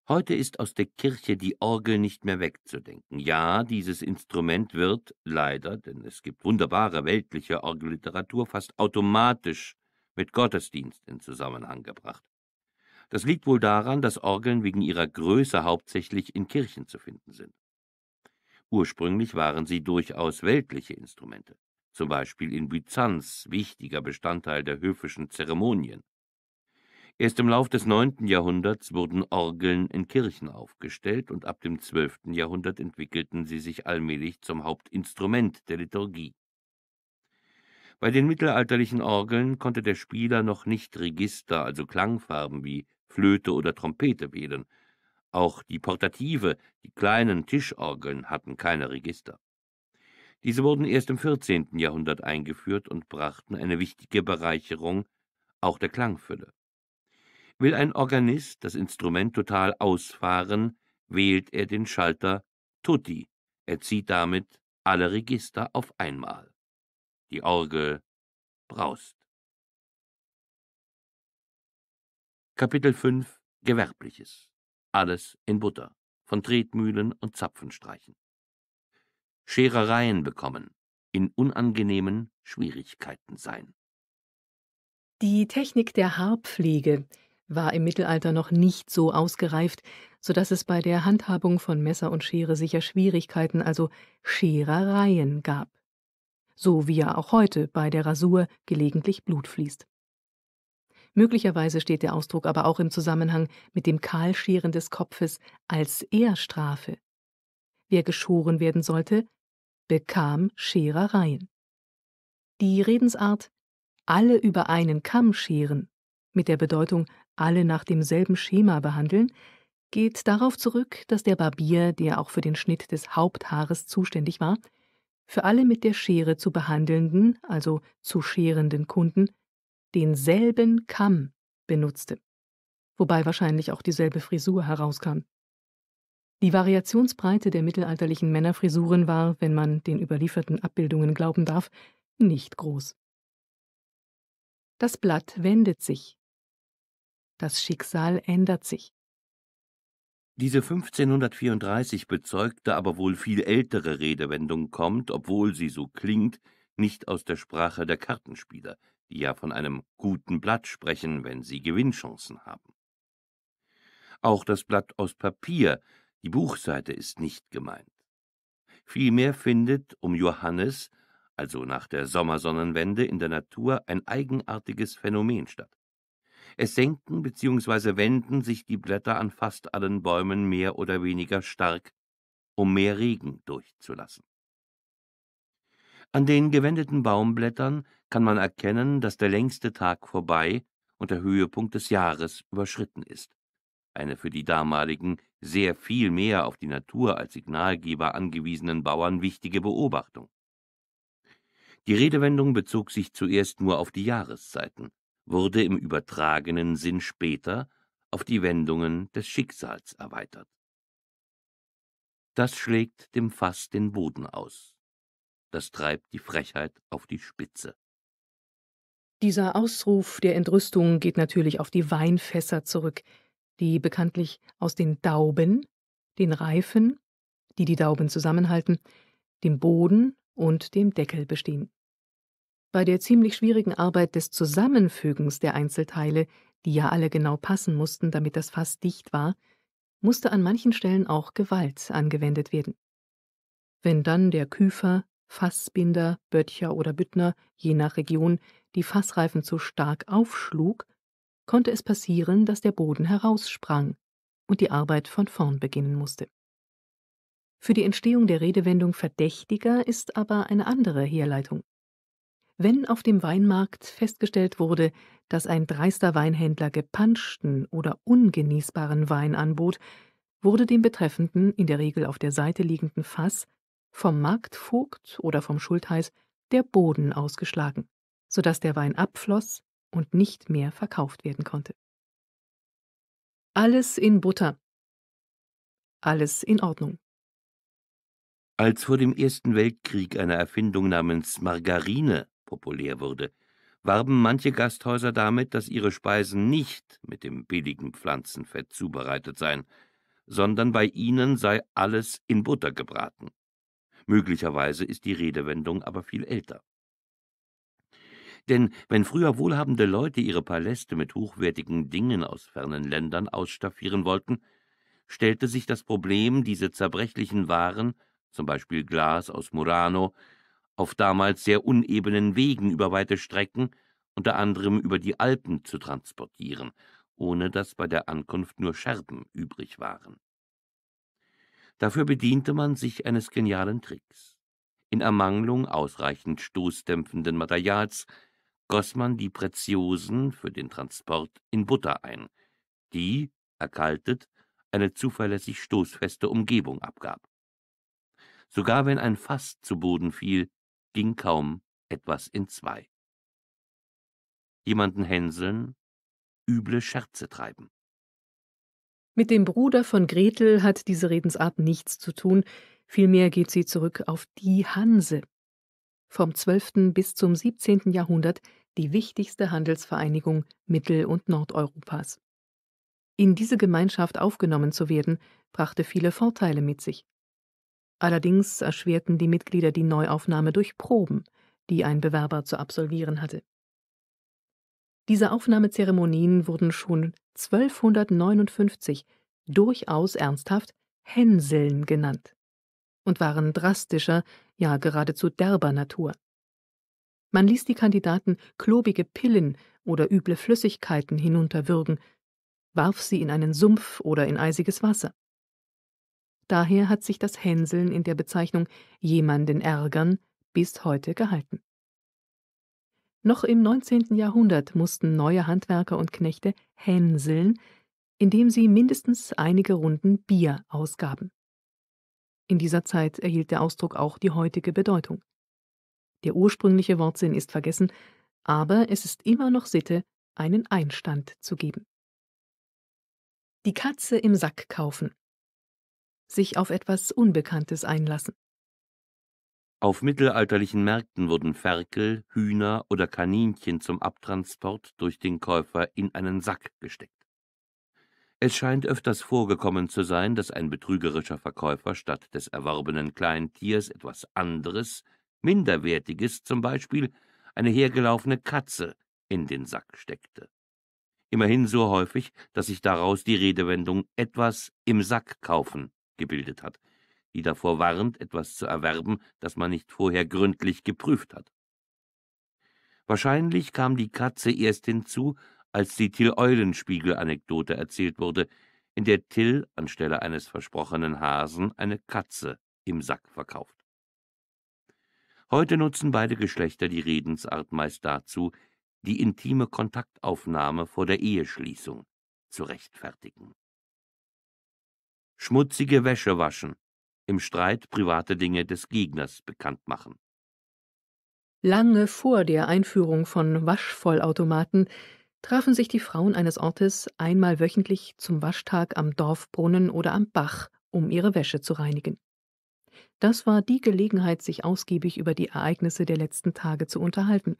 Heute ist aus der Kirche die Orgel nicht mehr wegzudenken. Ja, dieses Instrument wird leider, denn es gibt wunderbare weltliche Orgelliteratur, fast automatisch mit Gottesdienst in Zusammenhang gebracht. Das liegt wohl daran, dass Orgeln wegen ihrer Größe hauptsächlich in Kirchen zu finden sind. Ursprünglich waren sie durchaus weltliche Instrumente, zum Beispiel in Byzanz wichtiger Bestandteil der höfischen Zeremonien. Erst im Lauf des 9. Jahrhunderts wurden Orgeln in Kirchen aufgestellt und ab dem 12. Jahrhundert entwickelten sie sich allmählich zum Hauptinstrument der Liturgie. Bei den mittelalterlichen Orgeln konnte der Spieler noch nicht Register, also Klangfarben wie Flöte oder Trompete wählen. Auch die Portative, die kleinen Tischorgeln hatten keine Register. Diese wurden erst im 14. Jahrhundert eingeführt und brachten eine wichtige Bereicherung auch der Klangfülle. Will ein Organist das Instrument total ausfahren, wählt er den Schalter Tutti. Er zieht damit alle Register auf einmal. Die Orgel braust. Kapitel 5 Gewerbliches. Alles in Butter. Von Tretmühlen und Zapfenstreichen. Scherereien bekommen. In unangenehmen Schwierigkeiten sein. Die Technik der Haarpflege war im Mittelalter noch nicht so ausgereift, so dass es bei der Handhabung von Messer und Schere sicher Schwierigkeiten, also Scherereien gab. So wie ja auch heute bei der Rasur gelegentlich Blut fließt. Möglicherweise steht der Ausdruck aber auch im Zusammenhang mit dem Kahlscheren des Kopfes als Ehrstrafe. Wer geschoren werden sollte, bekam Scherereien. Die Redensart alle über einen Kamm scheren mit der Bedeutung alle nach demselben Schema behandeln, geht darauf zurück, dass der Barbier, der auch für den Schnitt des Haupthaares zuständig war, für alle mit der Schere zu behandelnden, also zu scherenden Kunden, denselben Kamm benutzte, wobei wahrscheinlich auch dieselbe Frisur herauskam. Die Variationsbreite der mittelalterlichen Männerfrisuren war, wenn man den überlieferten Abbildungen glauben darf, nicht groß. Das Blatt wendet sich, das Schicksal ändert sich. Diese 1534 bezeugte, aber wohl viel ältere Redewendung kommt, obwohl sie so klingt, nicht aus der Sprache der Kartenspieler, die ja von einem guten Blatt sprechen, wenn sie Gewinnchancen haben. Auch das Blatt aus Papier, die Buchseite ist nicht gemeint. Vielmehr findet um Johannes, also nach der Sommersonnenwende, in der Natur ein eigenartiges Phänomen statt. Es senken bzw. wenden sich die Blätter an fast allen Bäumen mehr oder weniger stark, um mehr Regen durchzulassen. An den gewendeten Baumblättern kann man erkennen, dass der längste Tag vorbei und der Höhepunkt des Jahres überschritten ist. Eine für die damaligen sehr viel mehr auf die Natur als Signalgeber angewiesenen Bauern wichtige Beobachtung. Die Redewendung bezog sich zuerst nur auf die Jahreszeiten wurde im übertragenen Sinn später auf die Wendungen des Schicksals erweitert. Das schlägt dem Fass den Boden aus. Das treibt die Frechheit auf die Spitze. Dieser Ausruf der Entrüstung geht natürlich auf die Weinfässer zurück, die bekanntlich aus den Dauben, den Reifen, die die Dauben zusammenhalten, dem Boden und dem Deckel bestehen bei der ziemlich schwierigen Arbeit des Zusammenfügens der Einzelteile, die ja alle genau passen mussten, damit das Fass dicht war, musste an manchen Stellen auch Gewalt angewendet werden. Wenn dann der Küfer, Fassbinder, Böttcher oder Büttner, je nach Region, die Fassreifen zu stark aufschlug, konnte es passieren, dass der Boden heraussprang und die Arbeit von vorn beginnen musste. Für die Entstehung der Redewendung verdächtiger ist aber eine andere Herleitung wenn auf dem Weinmarkt festgestellt wurde, dass ein dreister Weinhändler gepanschten oder ungenießbaren Wein anbot, wurde dem Betreffenden, in der Regel auf der Seite liegenden Fass, vom Marktvogt oder vom Schultheiß der Boden ausgeschlagen, sodass der Wein abfloss und nicht mehr verkauft werden konnte. Alles in Butter. Alles in Ordnung. Als vor dem Ersten Weltkrieg eine Erfindung namens Margarine populär wurde, warben manche Gasthäuser damit, dass ihre Speisen nicht mit dem billigen Pflanzenfett zubereitet seien, sondern bei ihnen sei alles in Butter gebraten. Möglicherweise ist die Redewendung aber viel älter. Denn wenn früher wohlhabende Leute ihre Paläste mit hochwertigen Dingen aus fernen Ländern ausstaffieren wollten, stellte sich das Problem, diese zerbrechlichen Waren, zum Beispiel Glas aus Murano, auf damals sehr unebenen Wegen über weite Strecken, unter anderem über die Alpen zu transportieren, ohne dass bei der Ankunft nur Scherben übrig waren. Dafür bediente man sich eines genialen Tricks. In Ermangelung ausreichend stoßdämpfenden Materials goss man die Preziosen für den Transport in Butter ein, die, erkaltet, eine zuverlässig stoßfeste Umgebung abgab. Sogar wenn ein Fass zu Boden fiel, ging kaum etwas in zwei. Jemanden hänseln, üble Scherze treiben. Mit dem Bruder von Gretel hat diese Redensart nichts zu tun, vielmehr geht sie zurück auf die Hanse. Vom 12. bis zum 17. Jahrhundert die wichtigste Handelsvereinigung Mittel- und Nordeuropas. In diese Gemeinschaft aufgenommen zu werden, brachte viele Vorteile mit sich. Allerdings erschwerten die Mitglieder die Neuaufnahme durch Proben, die ein Bewerber zu absolvieren hatte. Diese Aufnahmezeremonien wurden schon 1259 durchaus ernsthaft Hänseln genannt und waren drastischer, ja geradezu derber Natur. Man ließ die Kandidaten klobige Pillen oder üble Flüssigkeiten hinunterwürgen, warf sie in einen Sumpf oder in eisiges Wasser. Daher hat sich das Hänseln in der Bezeichnung jemanden ärgern bis heute gehalten. Noch im 19. Jahrhundert mussten neue Handwerker und Knechte hänseln, indem sie mindestens einige Runden Bier ausgaben. In dieser Zeit erhielt der Ausdruck auch die heutige Bedeutung. Der ursprüngliche Wortsinn ist vergessen, aber es ist immer noch Sitte, einen Einstand zu geben. Die Katze im Sack kaufen sich auf etwas Unbekanntes einlassen. Auf mittelalterlichen Märkten wurden Ferkel, Hühner oder Kaninchen zum Abtransport durch den Käufer in einen Sack gesteckt. Es scheint öfters vorgekommen zu sein, dass ein betrügerischer Verkäufer statt des erworbenen Kleintiers etwas anderes, minderwertiges, zum Beispiel eine hergelaufene Katze, in den Sack steckte. Immerhin so häufig, dass sich daraus die Redewendung etwas im Sack kaufen gebildet hat, die davor warnt, etwas zu erwerben, das man nicht vorher gründlich geprüft hat. Wahrscheinlich kam die Katze erst hinzu, als die Till-Eulenspiegel-Anekdote erzählt wurde, in der Till anstelle eines versprochenen Hasen eine Katze im Sack verkauft. Heute nutzen beide Geschlechter die Redensart meist dazu, die intime Kontaktaufnahme vor der Eheschließung zu rechtfertigen schmutzige Wäsche waschen, im Streit private Dinge des Gegners bekannt machen. Lange vor der Einführung von Waschvollautomaten trafen sich die Frauen eines Ortes einmal wöchentlich zum Waschtag am Dorfbrunnen oder am Bach, um ihre Wäsche zu reinigen. Das war die Gelegenheit, sich ausgiebig über die Ereignisse der letzten Tage zu unterhalten.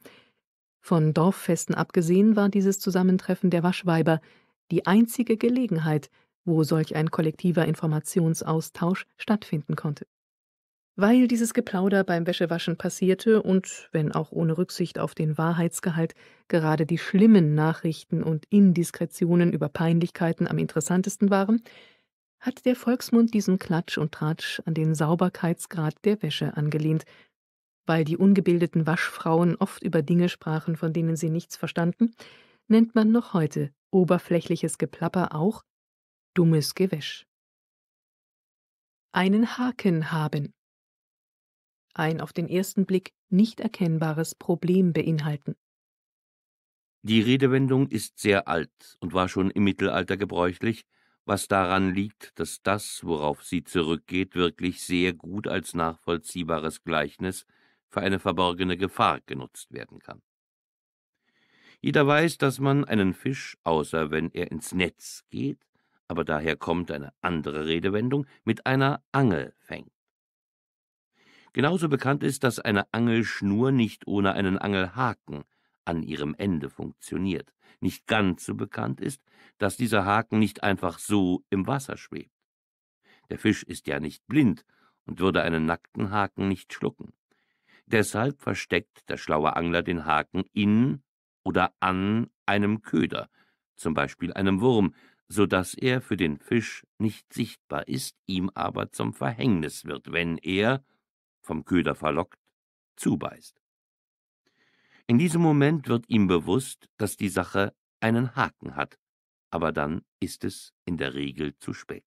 Von Dorffesten abgesehen war dieses Zusammentreffen der Waschweiber die einzige Gelegenheit, wo solch ein kollektiver Informationsaustausch stattfinden konnte. Weil dieses Geplauder beim Wäschewaschen passierte und, wenn auch ohne Rücksicht auf den Wahrheitsgehalt, gerade die schlimmen Nachrichten und Indiskretionen über Peinlichkeiten am interessantesten waren, hat der Volksmund diesen Klatsch und Tratsch an den Sauberkeitsgrad der Wäsche angelehnt, weil die ungebildeten Waschfrauen oft über Dinge sprachen, von denen sie nichts verstanden, nennt man noch heute oberflächliches Geplapper auch dummes Gewäsch. Einen Haken haben. Ein auf den ersten Blick nicht erkennbares Problem beinhalten. Die Redewendung ist sehr alt und war schon im Mittelalter gebräuchlich, was daran liegt, dass das, worauf sie zurückgeht, wirklich sehr gut als nachvollziehbares Gleichnis für eine verborgene Gefahr genutzt werden kann. Jeder weiß, dass man einen Fisch, außer wenn er ins Netz geht, aber daher kommt eine andere Redewendung, mit einer Angel fängt. Genauso bekannt ist, dass eine Angelschnur nicht ohne einen Angelhaken an ihrem Ende funktioniert. Nicht ganz so bekannt ist, dass dieser Haken nicht einfach so im Wasser schwebt. Der Fisch ist ja nicht blind und würde einen nackten Haken nicht schlucken. Deshalb versteckt der schlaue Angler den Haken in oder an einem Köder, zum Beispiel einem Wurm, so daß er für den Fisch nicht sichtbar ist, ihm aber zum Verhängnis wird, wenn er, vom Köder verlockt, zubeißt. In diesem Moment wird ihm bewusst, dass die Sache einen Haken hat, aber dann ist es in der Regel zu spät.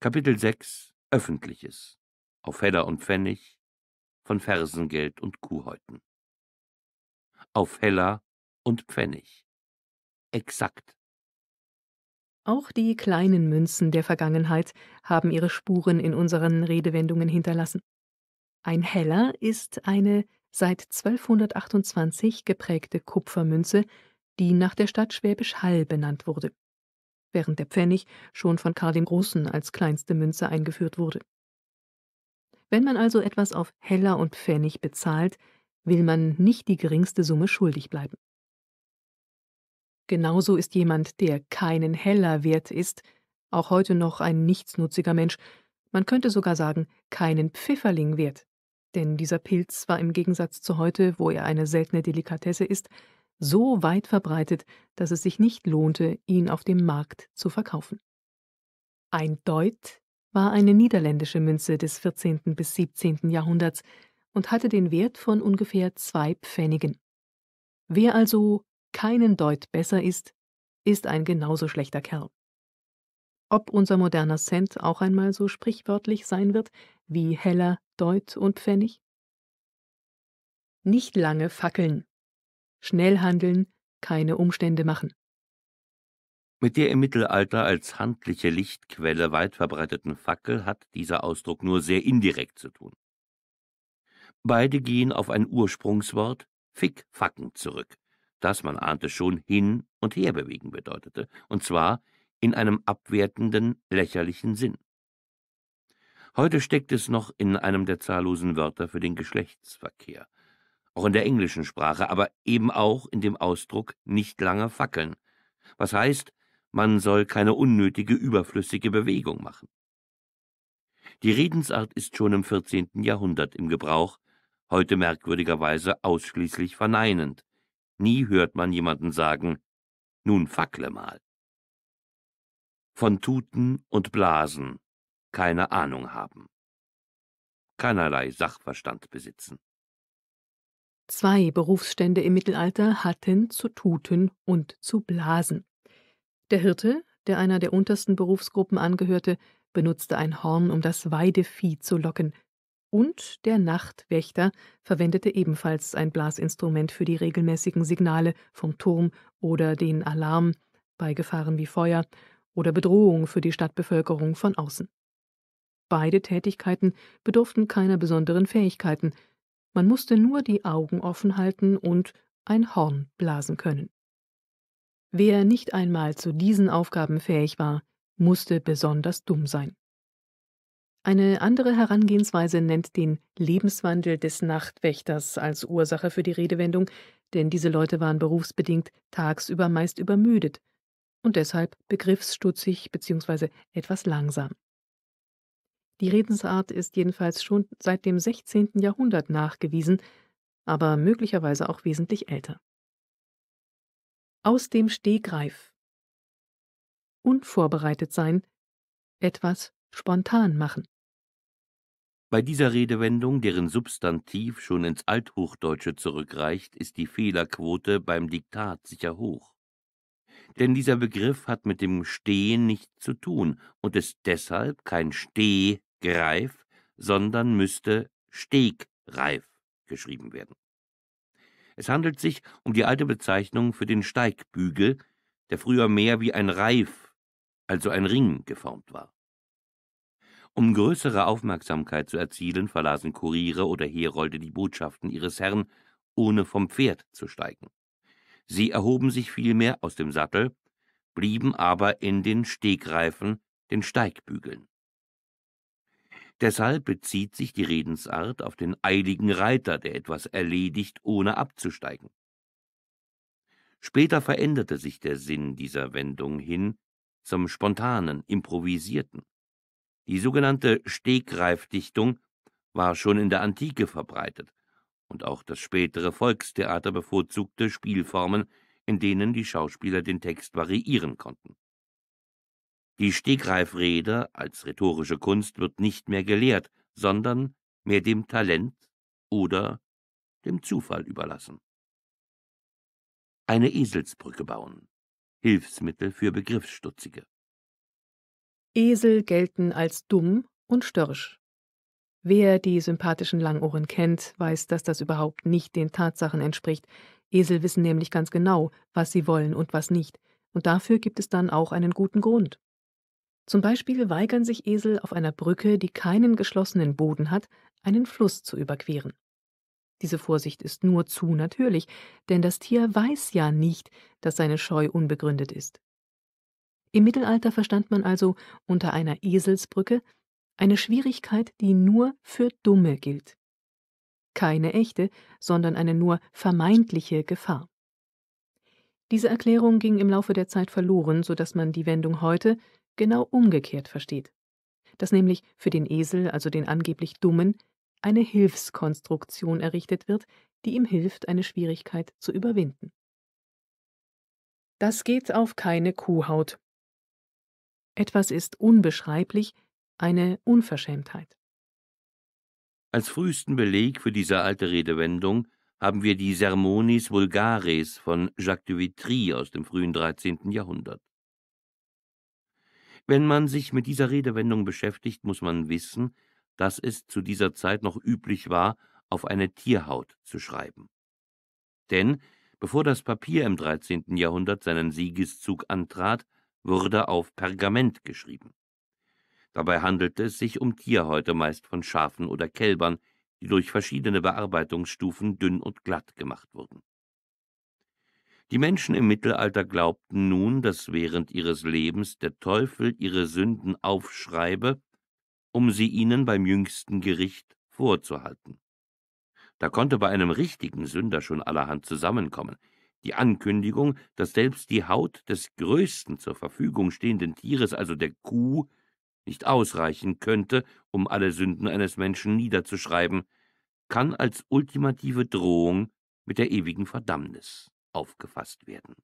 Kapitel 6 Öffentliches auf Heller und Pfennig von Fersengeld und Kuhhäuten auf Heller und Pfennig exakt. Auch die kleinen Münzen der Vergangenheit haben ihre Spuren in unseren Redewendungen hinterlassen. Ein Heller ist eine seit 1228 geprägte Kupfermünze, die nach der Stadt Schwäbisch Hall benannt wurde, während der Pfennig schon von Karl dem Großen als kleinste Münze eingeführt wurde. Wenn man also etwas auf Heller und Pfennig bezahlt, will man nicht die geringste Summe schuldig bleiben. Genauso ist jemand, der keinen Heller wert ist, auch heute noch ein nichtsnutziger Mensch, man könnte sogar sagen, keinen Pfifferling wert. Denn dieser Pilz war im Gegensatz zu heute, wo er eine seltene Delikatesse ist, so weit verbreitet, dass es sich nicht lohnte, ihn auf dem Markt zu verkaufen. Ein Deut war eine niederländische Münze des 14. bis 17. Jahrhunderts und hatte den Wert von ungefähr zwei Pfennigen. Wer also keinen Deut besser ist, ist ein genauso schlechter Kerl. Ob unser moderner Cent auch einmal so sprichwörtlich sein wird wie Heller, Deut und Pfennig? Nicht lange fackeln. Schnell handeln, keine Umstände machen. Mit der im Mittelalter als handliche Lichtquelle weit verbreiteten Fackel hat dieser Ausdruck nur sehr indirekt zu tun. Beide gehen auf ein Ursprungswort, Fickfacken, zurück, das, man ahnte schon, hin und her bewegen bedeutete, und zwar in einem abwertenden, lächerlichen Sinn. Heute steckt es noch in einem der zahllosen Wörter für den Geschlechtsverkehr, auch in der englischen Sprache, aber eben auch in dem Ausdruck nicht lange fackeln, was heißt, man soll keine unnötige, überflüssige Bewegung machen. Die Redensart ist schon im 14. Jahrhundert im Gebrauch, heute merkwürdigerweise ausschließlich verneinend, Nie hört man jemanden sagen, nun fackle mal. Von Tuten und Blasen keine Ahnung haben. Keinerlei Sachverstand besitzen. Zwei Berufsstände im Mittelalter hatten zu Tuten und zu Blasen. Der Hirte, der einer der untersten Berufsgruppen angehörte, benutzte ein Horn, um das Weidevieh zu locken, und der Nachtwächter verwendete ebenfalls ein Blasinstrument für die regelmäßigen Signale vom Turm oder den Alarm bei Gefahren wie Feuer oder Bedrohung für die Stadtbevölkerung von außen. Beide Tätigkeiten bedurften keiner besonderen Fähigkeiten, man musste nur die Augen offen halten und ein Horn blasen können. Wer nicht einmal zu diesen Aufgaben fähig war, musste besonders dumm sein. Eine andere Herangehensweise nennt den Lebenswandel des Nachtwächters als Ursache für die Redewendung, denn diese Leute waren berufsbedingt tagsüber meist übermüdet und deshalb begriffsstutzig bzw. etwas langsam. Die Redensart ist jedenfalls schon seit dem 16. Jahrhundert nachgewiesen, aber möglicherweise auch wesentlich älter. Aus dem Stegreif Unvorbereitet sein, etwas spontan machen. Bei dieser Redewendung, deren Substantiv schon ins Althochdeutsche zurückreicht, ist die Fehlerquote beim Diktat sicher hoch. Denn dieser Begriff hat mit dem Stehen nichts zu tun und ist deshalb kein Stehgreif, sondern müsste Stegreif geschrieben werden. Es handelt sich um die alte Bezeichnung für den Steigbügel, der früher mehr wie ein Reif, also ein Ring, geformt war. Um größere Aufmerksamkeit zu erzielen, verlasen Kuriere oder Herolde die Botschaften ihres Herrn, ohne vom Pferd zu steigen. Sie erhoben sich vielmehr aus dem Sattel, blieben aber in den Stegreifen, den Steigbügeln. Deshalb bezieht sich die Redensart auf den eiligen Reiter, der etwas erledigt, ohne abzusteigen. Später veränderte sich der Sinn dieser Wendung hin zum spontanen, improvisierten. Die sogenannte Stegreifdichtung war schon in der Antike verbreitet, und auch das spätere Volkstheater bevorzugte Spielformen, in denen die Schauspieler den Text variieren konnten. Die Stegreifrede als rhetorische Kunst wird nicht mehr gelehrt, sondern mehr dem Talent oder dem Zufall überlassen. Eine Eselsbrücke bauen. Hilfsmittel für Begriffsstutzige. Esel gelten als dumm und störrisch. Wer die sympathischen Langohren kennt, weiß, dass das überhaupt nicht den Tatsachen entspricht. Esel wissen nämlich ganz genau, was sie wollen und was nicht, und dafür gibt es dann auch einen guten Grund. Zum Beispiel weigern sich Esel auf einer Brücke, die keinen geschlossenen Boden hat, einen Fluss zu überqueren. Diese Vorsicht ist nur zu natürlich, denn das Tier weiß ja nicht, dass seine Scheu unbegründet ist. Im Mittelalter verstand man also unter einer Eselsbrücke eine Schwierigkeit, die nur für Dumme gilt. Keine echte, sondern eine nur vermeintliche Gefahr. Diese Erklärung ging im Laufe der Zeit verloren, so dass man die Wendung heute genau umgekehrt versteht. Dass nämlich für den Esel, also den angeblich Dummen, eine Hilfskonstruktion errichtet wird, die ihm hilft, eine Schwierigkeit zu überwinden. Das geht auf keine Kuhhaut, etwas ist unbeschreiblich, eine Unverschämtheit. Als frühesten Beleg für diese alte Redewendung haben wir die Sermonis Vulgares von Jacques de Vitry aus dem frühen 13. Jahrhundert. Wenn man sich mit dieser Redewendung beschäftigt, muss man wissen, dass es zu dieser Zeit noch üblich war, auf eine Tierhaut zu schreiben. Denn bevor das Papier im 13. Jahrhundert seinen Siegeszug antrat, wurde auf Pergament geschrieben. Dabei handelte es sich um Tierhäute meist von Schafen oder Kälbern, die durch verschiedene Bearbeitungsstufen dünn und glatt gemacht wurden. Die Menschen im Mittelalter glaubten nun, dass während ihres Lebens der Teufel ihre Sünden aufschreibe, um sie ihnen beim jüngsten Gericht vorzuhalten. Da konnte bei einem richtigen Sünder schon allerhand zusammenkommen. Die Ankündigung, dass selbst die Haut des größten zur Verfügung stehenden Tieres, also der Kuh, nicht ausreichen könnte, um alle Sünden eines Menschen niederzuschreiben, kann als ultimative Drohung mit der ewigen Verdammnis aufgefasst werden.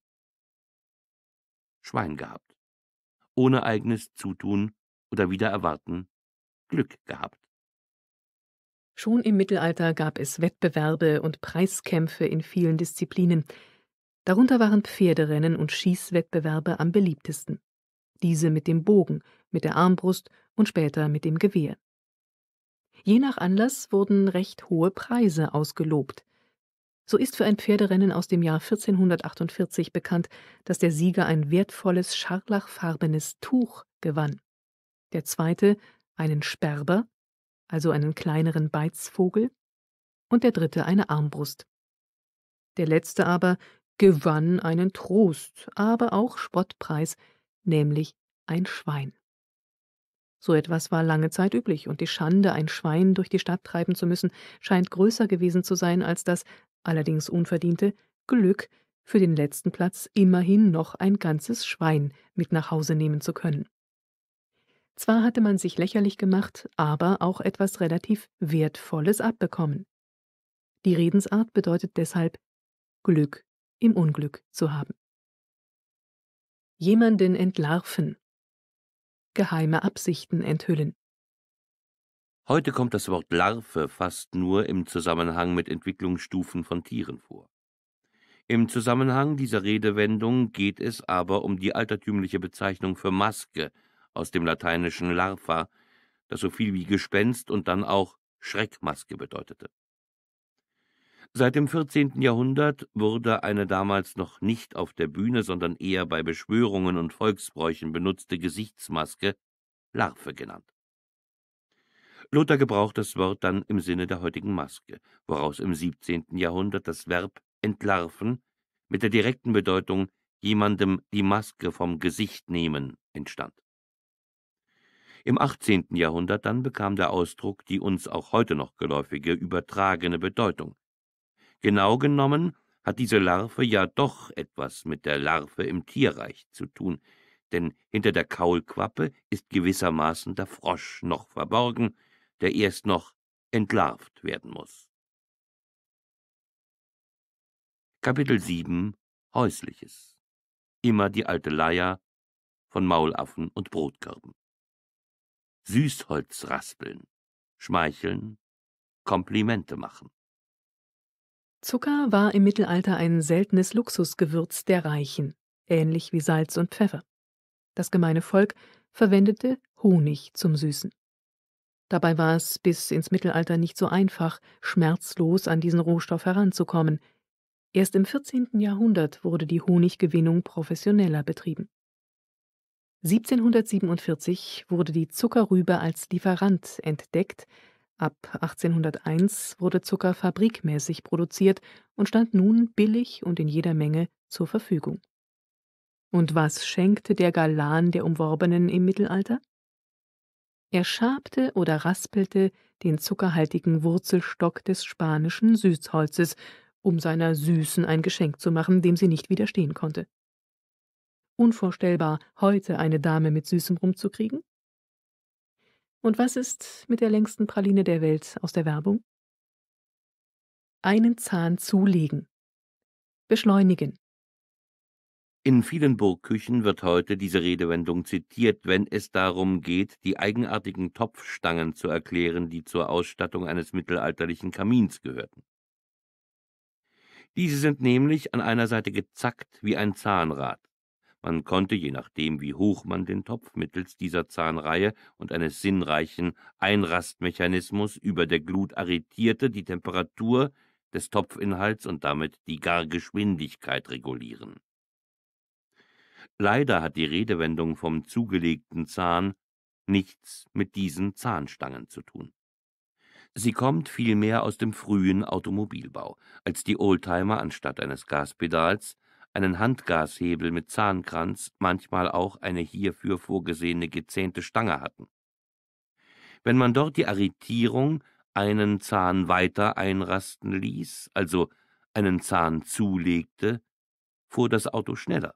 Schwein gehabt. Ohne eigenes Zutun oder Wiedererwarten Glück gehabt. Schon im Mittelalter gab es Wettbewerbe und Preiskämpfe in vielen Disziplinen. Darunter waren Pferderennen und Schießwettbewerbe am beliebtesten. Diese mit dem Bogen, mit der Armbrust und später mit dem Gewehr. Je nach Anlass wurden recht hohe Preise ausgelobt. So ist für ein Pferderennen aus dem Jahr 1448 bekannt, dass der Sieger ein wertvolles scharlachfarbenes Tuch gewann, der zweite einen Sperber, also einen kleineren Beizvogel, und der dritte eine Armbrust. Der letzte aber gewann einen Trost, aber auch Spottpreis, nämlich ein Schwein. So etwas war lange Zeit üblich, und die Schande, ein Schwein durch die Stadt treiben zu müssen, scheint größer gewesen zu sein als das, allerdings unverdiente, Glück, für den letzten Platz immerhin noch ein ganzes Schwein mit nach Hause nehmen zu können. Zwar hatte man sich lächerlich gemacht, aber auch etwas relativ Wertvolles abbekommen. Die Redensart bedeutet deshalb Glück im Unglück zu haben. Jemanden entlarven. Geheime Absichten enthüllen. Heute kommt das Wort Larve fast nur im Zusammenhang mit Entwicklungsstufen von Tieren vor. Im Zusammenhang dieser Redewendung geht es aber um die altertümliche Bezeichnung für Maske aus dem lateinischen Larva, das so viel wie Gespenst und dann auch Schreckmaske bedeutete. Seit dem 14. Jahrhundert wurde eine damals noch nicht auf der Bühne, sondern eher bei Beschwörungen und Volksbräuchen benutzte Gesichtsmaske Larve genannt. Luther gebraucht das Wort dann im Sinne der heutigen Maske, woraus im 17. Jahrhundert das Verb entlarven mit der direkten Bedeutung jemandem die Maske vom Gesicht nehmen entstand. Im 18. Jahrhundert dann bekam der Ausdruck die uns auch heute noch geläufige übertragene Bedeutung. Genau genommen hat diese Larve ja doch etwas mit der Larve im Tierreich zu tun, denn hinter der Kaulquappe ist gewissermaßen der Frosch noch verborgen, der erst noch entlarvt werden muss. Kapitel 7 Häusliches Immer die alte Leier von Maulaffen und Brotkörben. Süßholz raspeln, schmeicheln, Komplimente machen. Zucker war im Mittelalter ein seltenes Luxusgewürz der Reichen, ähnlich wie Salz und Pfeffer. Das gemeine Volk verwendete Honig zum Süßen. Dabei war es bis ins Mittelalter nicht so einfach, schmerzlos an diesen Rohstoff heranzukommen. Erst im 14. Jahrhundert wurde die Honiggewinnung professioneller betrieben. 1747 wurde die Zuckerrübe als Lieferant entdeckt, Ab 1801 wurde Zucker fabrikmäßig produziert und stand nun billig und in jeder Menge zur Verfügung. Und was schenkte der Galan der Umworbenen im Mittelalter? Er schabte oder raspelte den zuckerhaltigen Wurzelstock des spanischen Süßholzes, um seiner Süßen ein Geschenk zu machen, dem sie nicht widerstehen konnte. Unvorstellbar, heute eine Dame mit Süßem rumzukriegen? Und was ist mit der längsten Praline der Welt aus der Werbung? Einen Zahn zulegen. Beschleunigen. In vielen Burgküchen wird heute diese Redewendung zitiert, wenn es darum geht, die eigenartigen Topfstangen zu erklären, die zur Ausstattung eines mittelalterlichen Kamins gehörten. Diese sind nämlich an einer Seite gezackt wie ein Zahnrad. Man konnte, je nachdem wie hoch man den Topf mittels dieser Zahnreihe und eines sinnreichen Einrastmechanismus über der Glut arretierte, die Temperatur des Topfinhalts und damit die Gargeschwindigkeit regulieren. Leider hat die Redewendung vom zugelegten Zahn nichts mit diesen Zahnstangen zu tun. Sie kommt vielmehr aus dem frühen Automobilbau, als die Oldtimer anstatt eines Gaspedals einen Handgashebel mit Zahnkranz, manchmal auch eine hierfür vorgesehene gezähnte Stange hatten. Wenn man dort die Arretierung einen Zahn weiter einrasten ließ, also einen Zahn zulegte, fuhr das Auto schneller.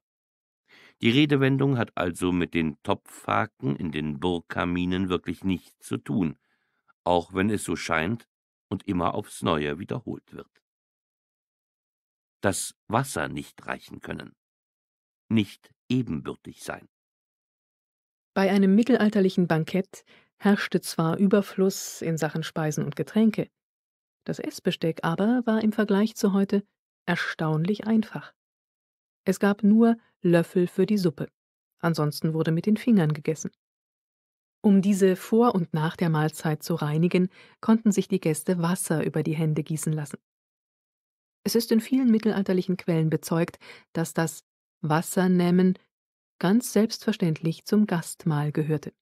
Die Redewendung hat also mit den Topfhaken in den Burgkaminen wirklich nichts zu tun, auch wenn es so scheint und immer aufs Neue wiederholt wird das Wasser nicht reichen können, nicht ebenbürtig sein. Bei einem mittelalterlichen Bankett herrschte zwar Überfluss in Sachen Speisen und Getränke, das Essbesteck aber war im Vergleich zu heute erstaunlich einfach. Es gab nur Löffel für die Suppe, ansonsten wurde mit den Fingern gegessen. Um diese vor und nach der Mahlzeit zu reinigen, konnten sich die Gäste Wasser über die Hände gießen lassen. Es ist in vielen mittelalterlichen Quellen bezeugt, dass das Wassernehmen ganz selbstverständlich zum Gastmahl gehörte.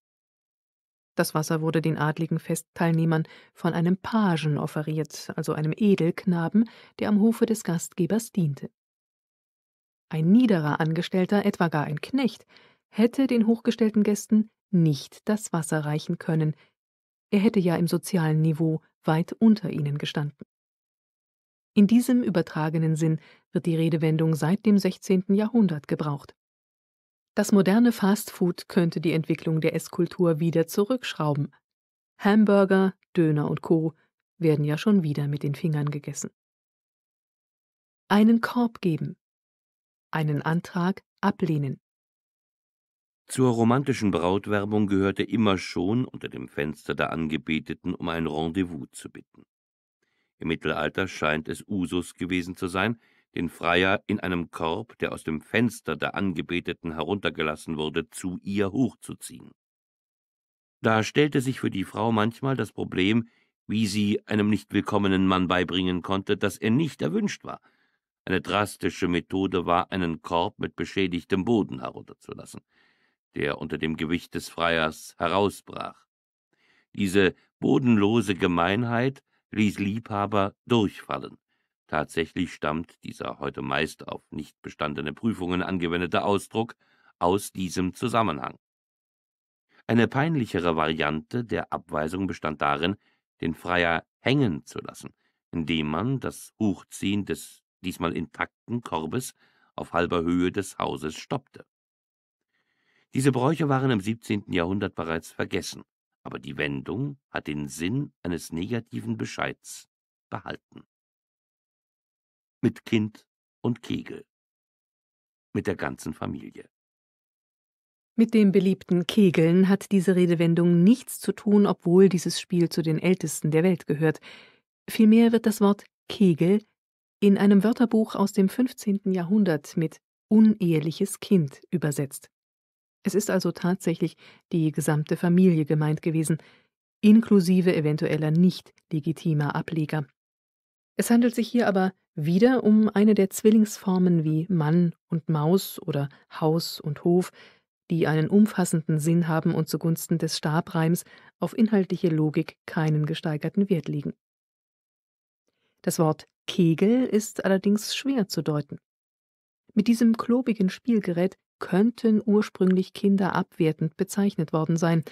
Das Wasser wurde den adligen Festteilnehmern von einem Pagen offeriert, also einem Edelknaben, der am Hofe des Gastgebers diente. Ein niederer Angestellter, etwa gar ein Knecht, hätte den hochgestellten Gästen nicht das Wasser reichen können. Er hätte ja im sozialen Niveau weit unter ihnen gestanden. In diesem übertragenen Sinn wird die Redewendung seit dem 16. Jahrhundert gebraucht. Das moderne Fast Food könnte die Entwicklung der Esskultur wieder zurückschrauben. Hamburger, Döner und Co. werden ja schon wieder mit den Fingern gegessen. Einen Korb geben. Einen Antrag ablehnen. Zur romantischen Brautwerbung gehörte immer schon, unter dem Fenster der Angebeteten um ein Rendezvous zu bitten. Im Mittelalter scheint es Usus gewesen zu sein, den Freier in einem Korb, der aus dem Fenster der Angebeteten heruntergelassen wurde, zu ihr hochzuziehen. Da stellte sich für die Frau manchmal das Problem, wie sie einem nicht willkommenen Mann beibringen konnte, dass er nicht erwünscht war. Eine drastische Methode war, einen Korb mit beschädigtem Boden herunterzulassen, der unter dem Gewicht des Freiers herausbrach. Diese bodenlose Gemeinheit ließ Liebhaber durchfallen. Tatsächlich stammt dieser heute meist auf nicht bestandene Prüfungen angewendete Ausdruck aus diesem Zusammenhang. Eine peinlichere Variante der Abweisung bestand darin, den Freier hängen zu lassen, indem man das Hochziehen des diesmal intakten Korbes auf halber Höhe des Hauses stoppte. Diese Bräuche waren im 17. Jahrhundert bereits vergessen aber die Wendung hat den Sinn eines negativen Bescheids behalten. Mit Kind und Kegel. Mit der ganzen Familie. Mit dem beliebten Kegeln hat diese Redewendung nichts zu tun, obwohl dieses Spiel zu den ältesten der Welt gehört. Vielmehr wird das Wort Kegel in einem Wörterbuch aus dem 15. Jahrhundert mit uneheliches Kind übersetzt. Es ist also tatsächlich die gesamte Familie gemeint gewesen, inklusive eventueller nicht legitimer Ableger. Es handelt sich hier aber wieder um eine der Zwillingsformen wie Mann und Maus oder Haus und Hof, die einen umfassenden Sinn haben und zugunsten des Stabreims auf inhaltliche Logik keinen gesteigerten Wert legen. Das Wort Kegel ist allerdings schwer zu deuten. Mit diesem klobigen Spielgerät könnten ursprünglich Kinder abwertend bezeichnet worden sein,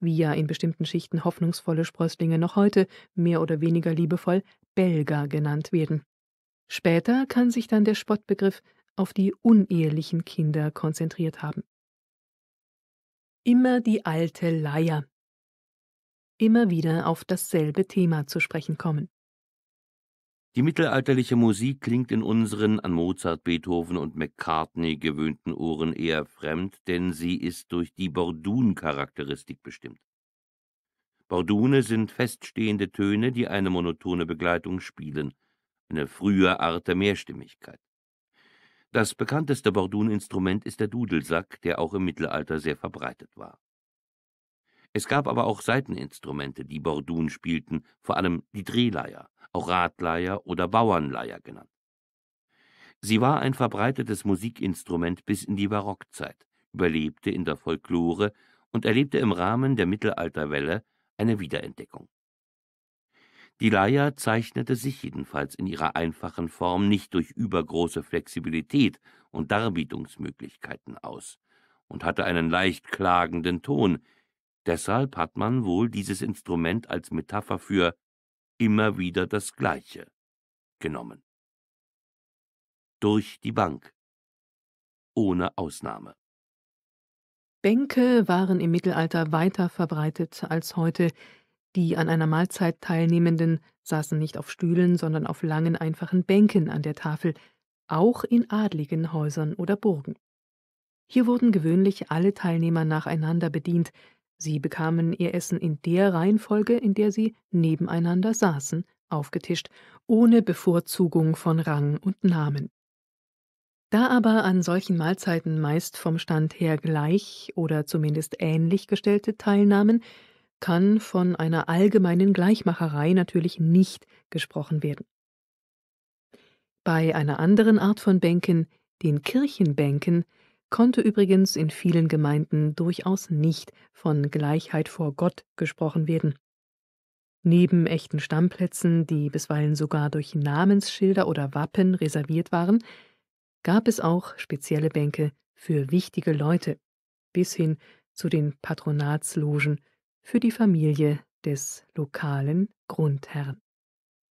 wie ja in bestimmten Schichten hoffnungsvolle Sprösslinge noch heute mehr oder weniger liebevoll Belger genannt werden. Später kann sich dann der Spottbegriff auf die unehelichen Kinder konzentriert haben. Immer die alte Leier. Immer wieder auf dasselbe Thema zu sprechen kommen. Die mittelalterliche Musik klingt in unseren an Mozart, Beethoven und McCartney gewöhnten Ohren eher fremd, denn sie ist durch die Bordun-Charakteristik bestimmt. Bordune sind feststehende Töne, die eine monotone Begleitung spielen, eine frühe Art der Mehrstimmigkeit. Das bekannteste Bordun-Instrument ist der Dudelsack, der auch im Mittelalter sehr verbreitet war. Es gab aber auch Saiteninstrumente, die Bordun spielten, vor allem die Drehleier auch Radleier oder Bauernleier genannt. Sie war ein verbreitetes Musikinstrument bis in die Barockzeit, überlebte in der Folklore und erlebte im Rahmen der Mittelalterwelle eine Wiederentdeckung. Die Leier zeichnete sich jedenfalls in ihrer einfachen Form nicht durch übergroße Flexibilität und Darbietungsmöglichkeiten aus und hatte einen leicht klagenden Ton. Deshalb hat man wohl dieses Instrument als Metapher für immer wieder das Gleiche genommen. Durch die Bank. Ohne Ausnahme. Bänke waren im Mittelalter weiter verbreitet als heute. Die an einer Mahlzeit Teilnehmenden saßen nicht auf Stühlen, sondern auf langen, einfachen Bänken an der Tafel, auch in adligen Häusern oder Burgen. Hier wurden gewöhnlich alle Teilnehmer nacheinander bedient, Sie bekamen ihr Essen in der Reihenfolge, in der sie nebeneinander saßen, aufgetischt, ohne Bevorzugung von Rang und Namen. Da aber an solchen Mahlzeiten meist vom Stand her gleich oder zumindest ähnlich gestellte teilnahmen, kann von einer allgemeinen Gleichmacherei natürlich nicht gesprochen werden. Bei einer anderen Art von Bänken, den Kirchenbänken, konnte übrigens in vielen Gemeinden durchaus nicht von Gleichheit vor Gott gesprochen werden. Neben echten Stammplätzen, die bisweilen sogar durch Namensschilder oder Wappen reserviert waren, gab es auch spezielle Bänke für wichtige Leute, bis hin zu den Patronatslogen für die Familie des lokalen Grundherrn.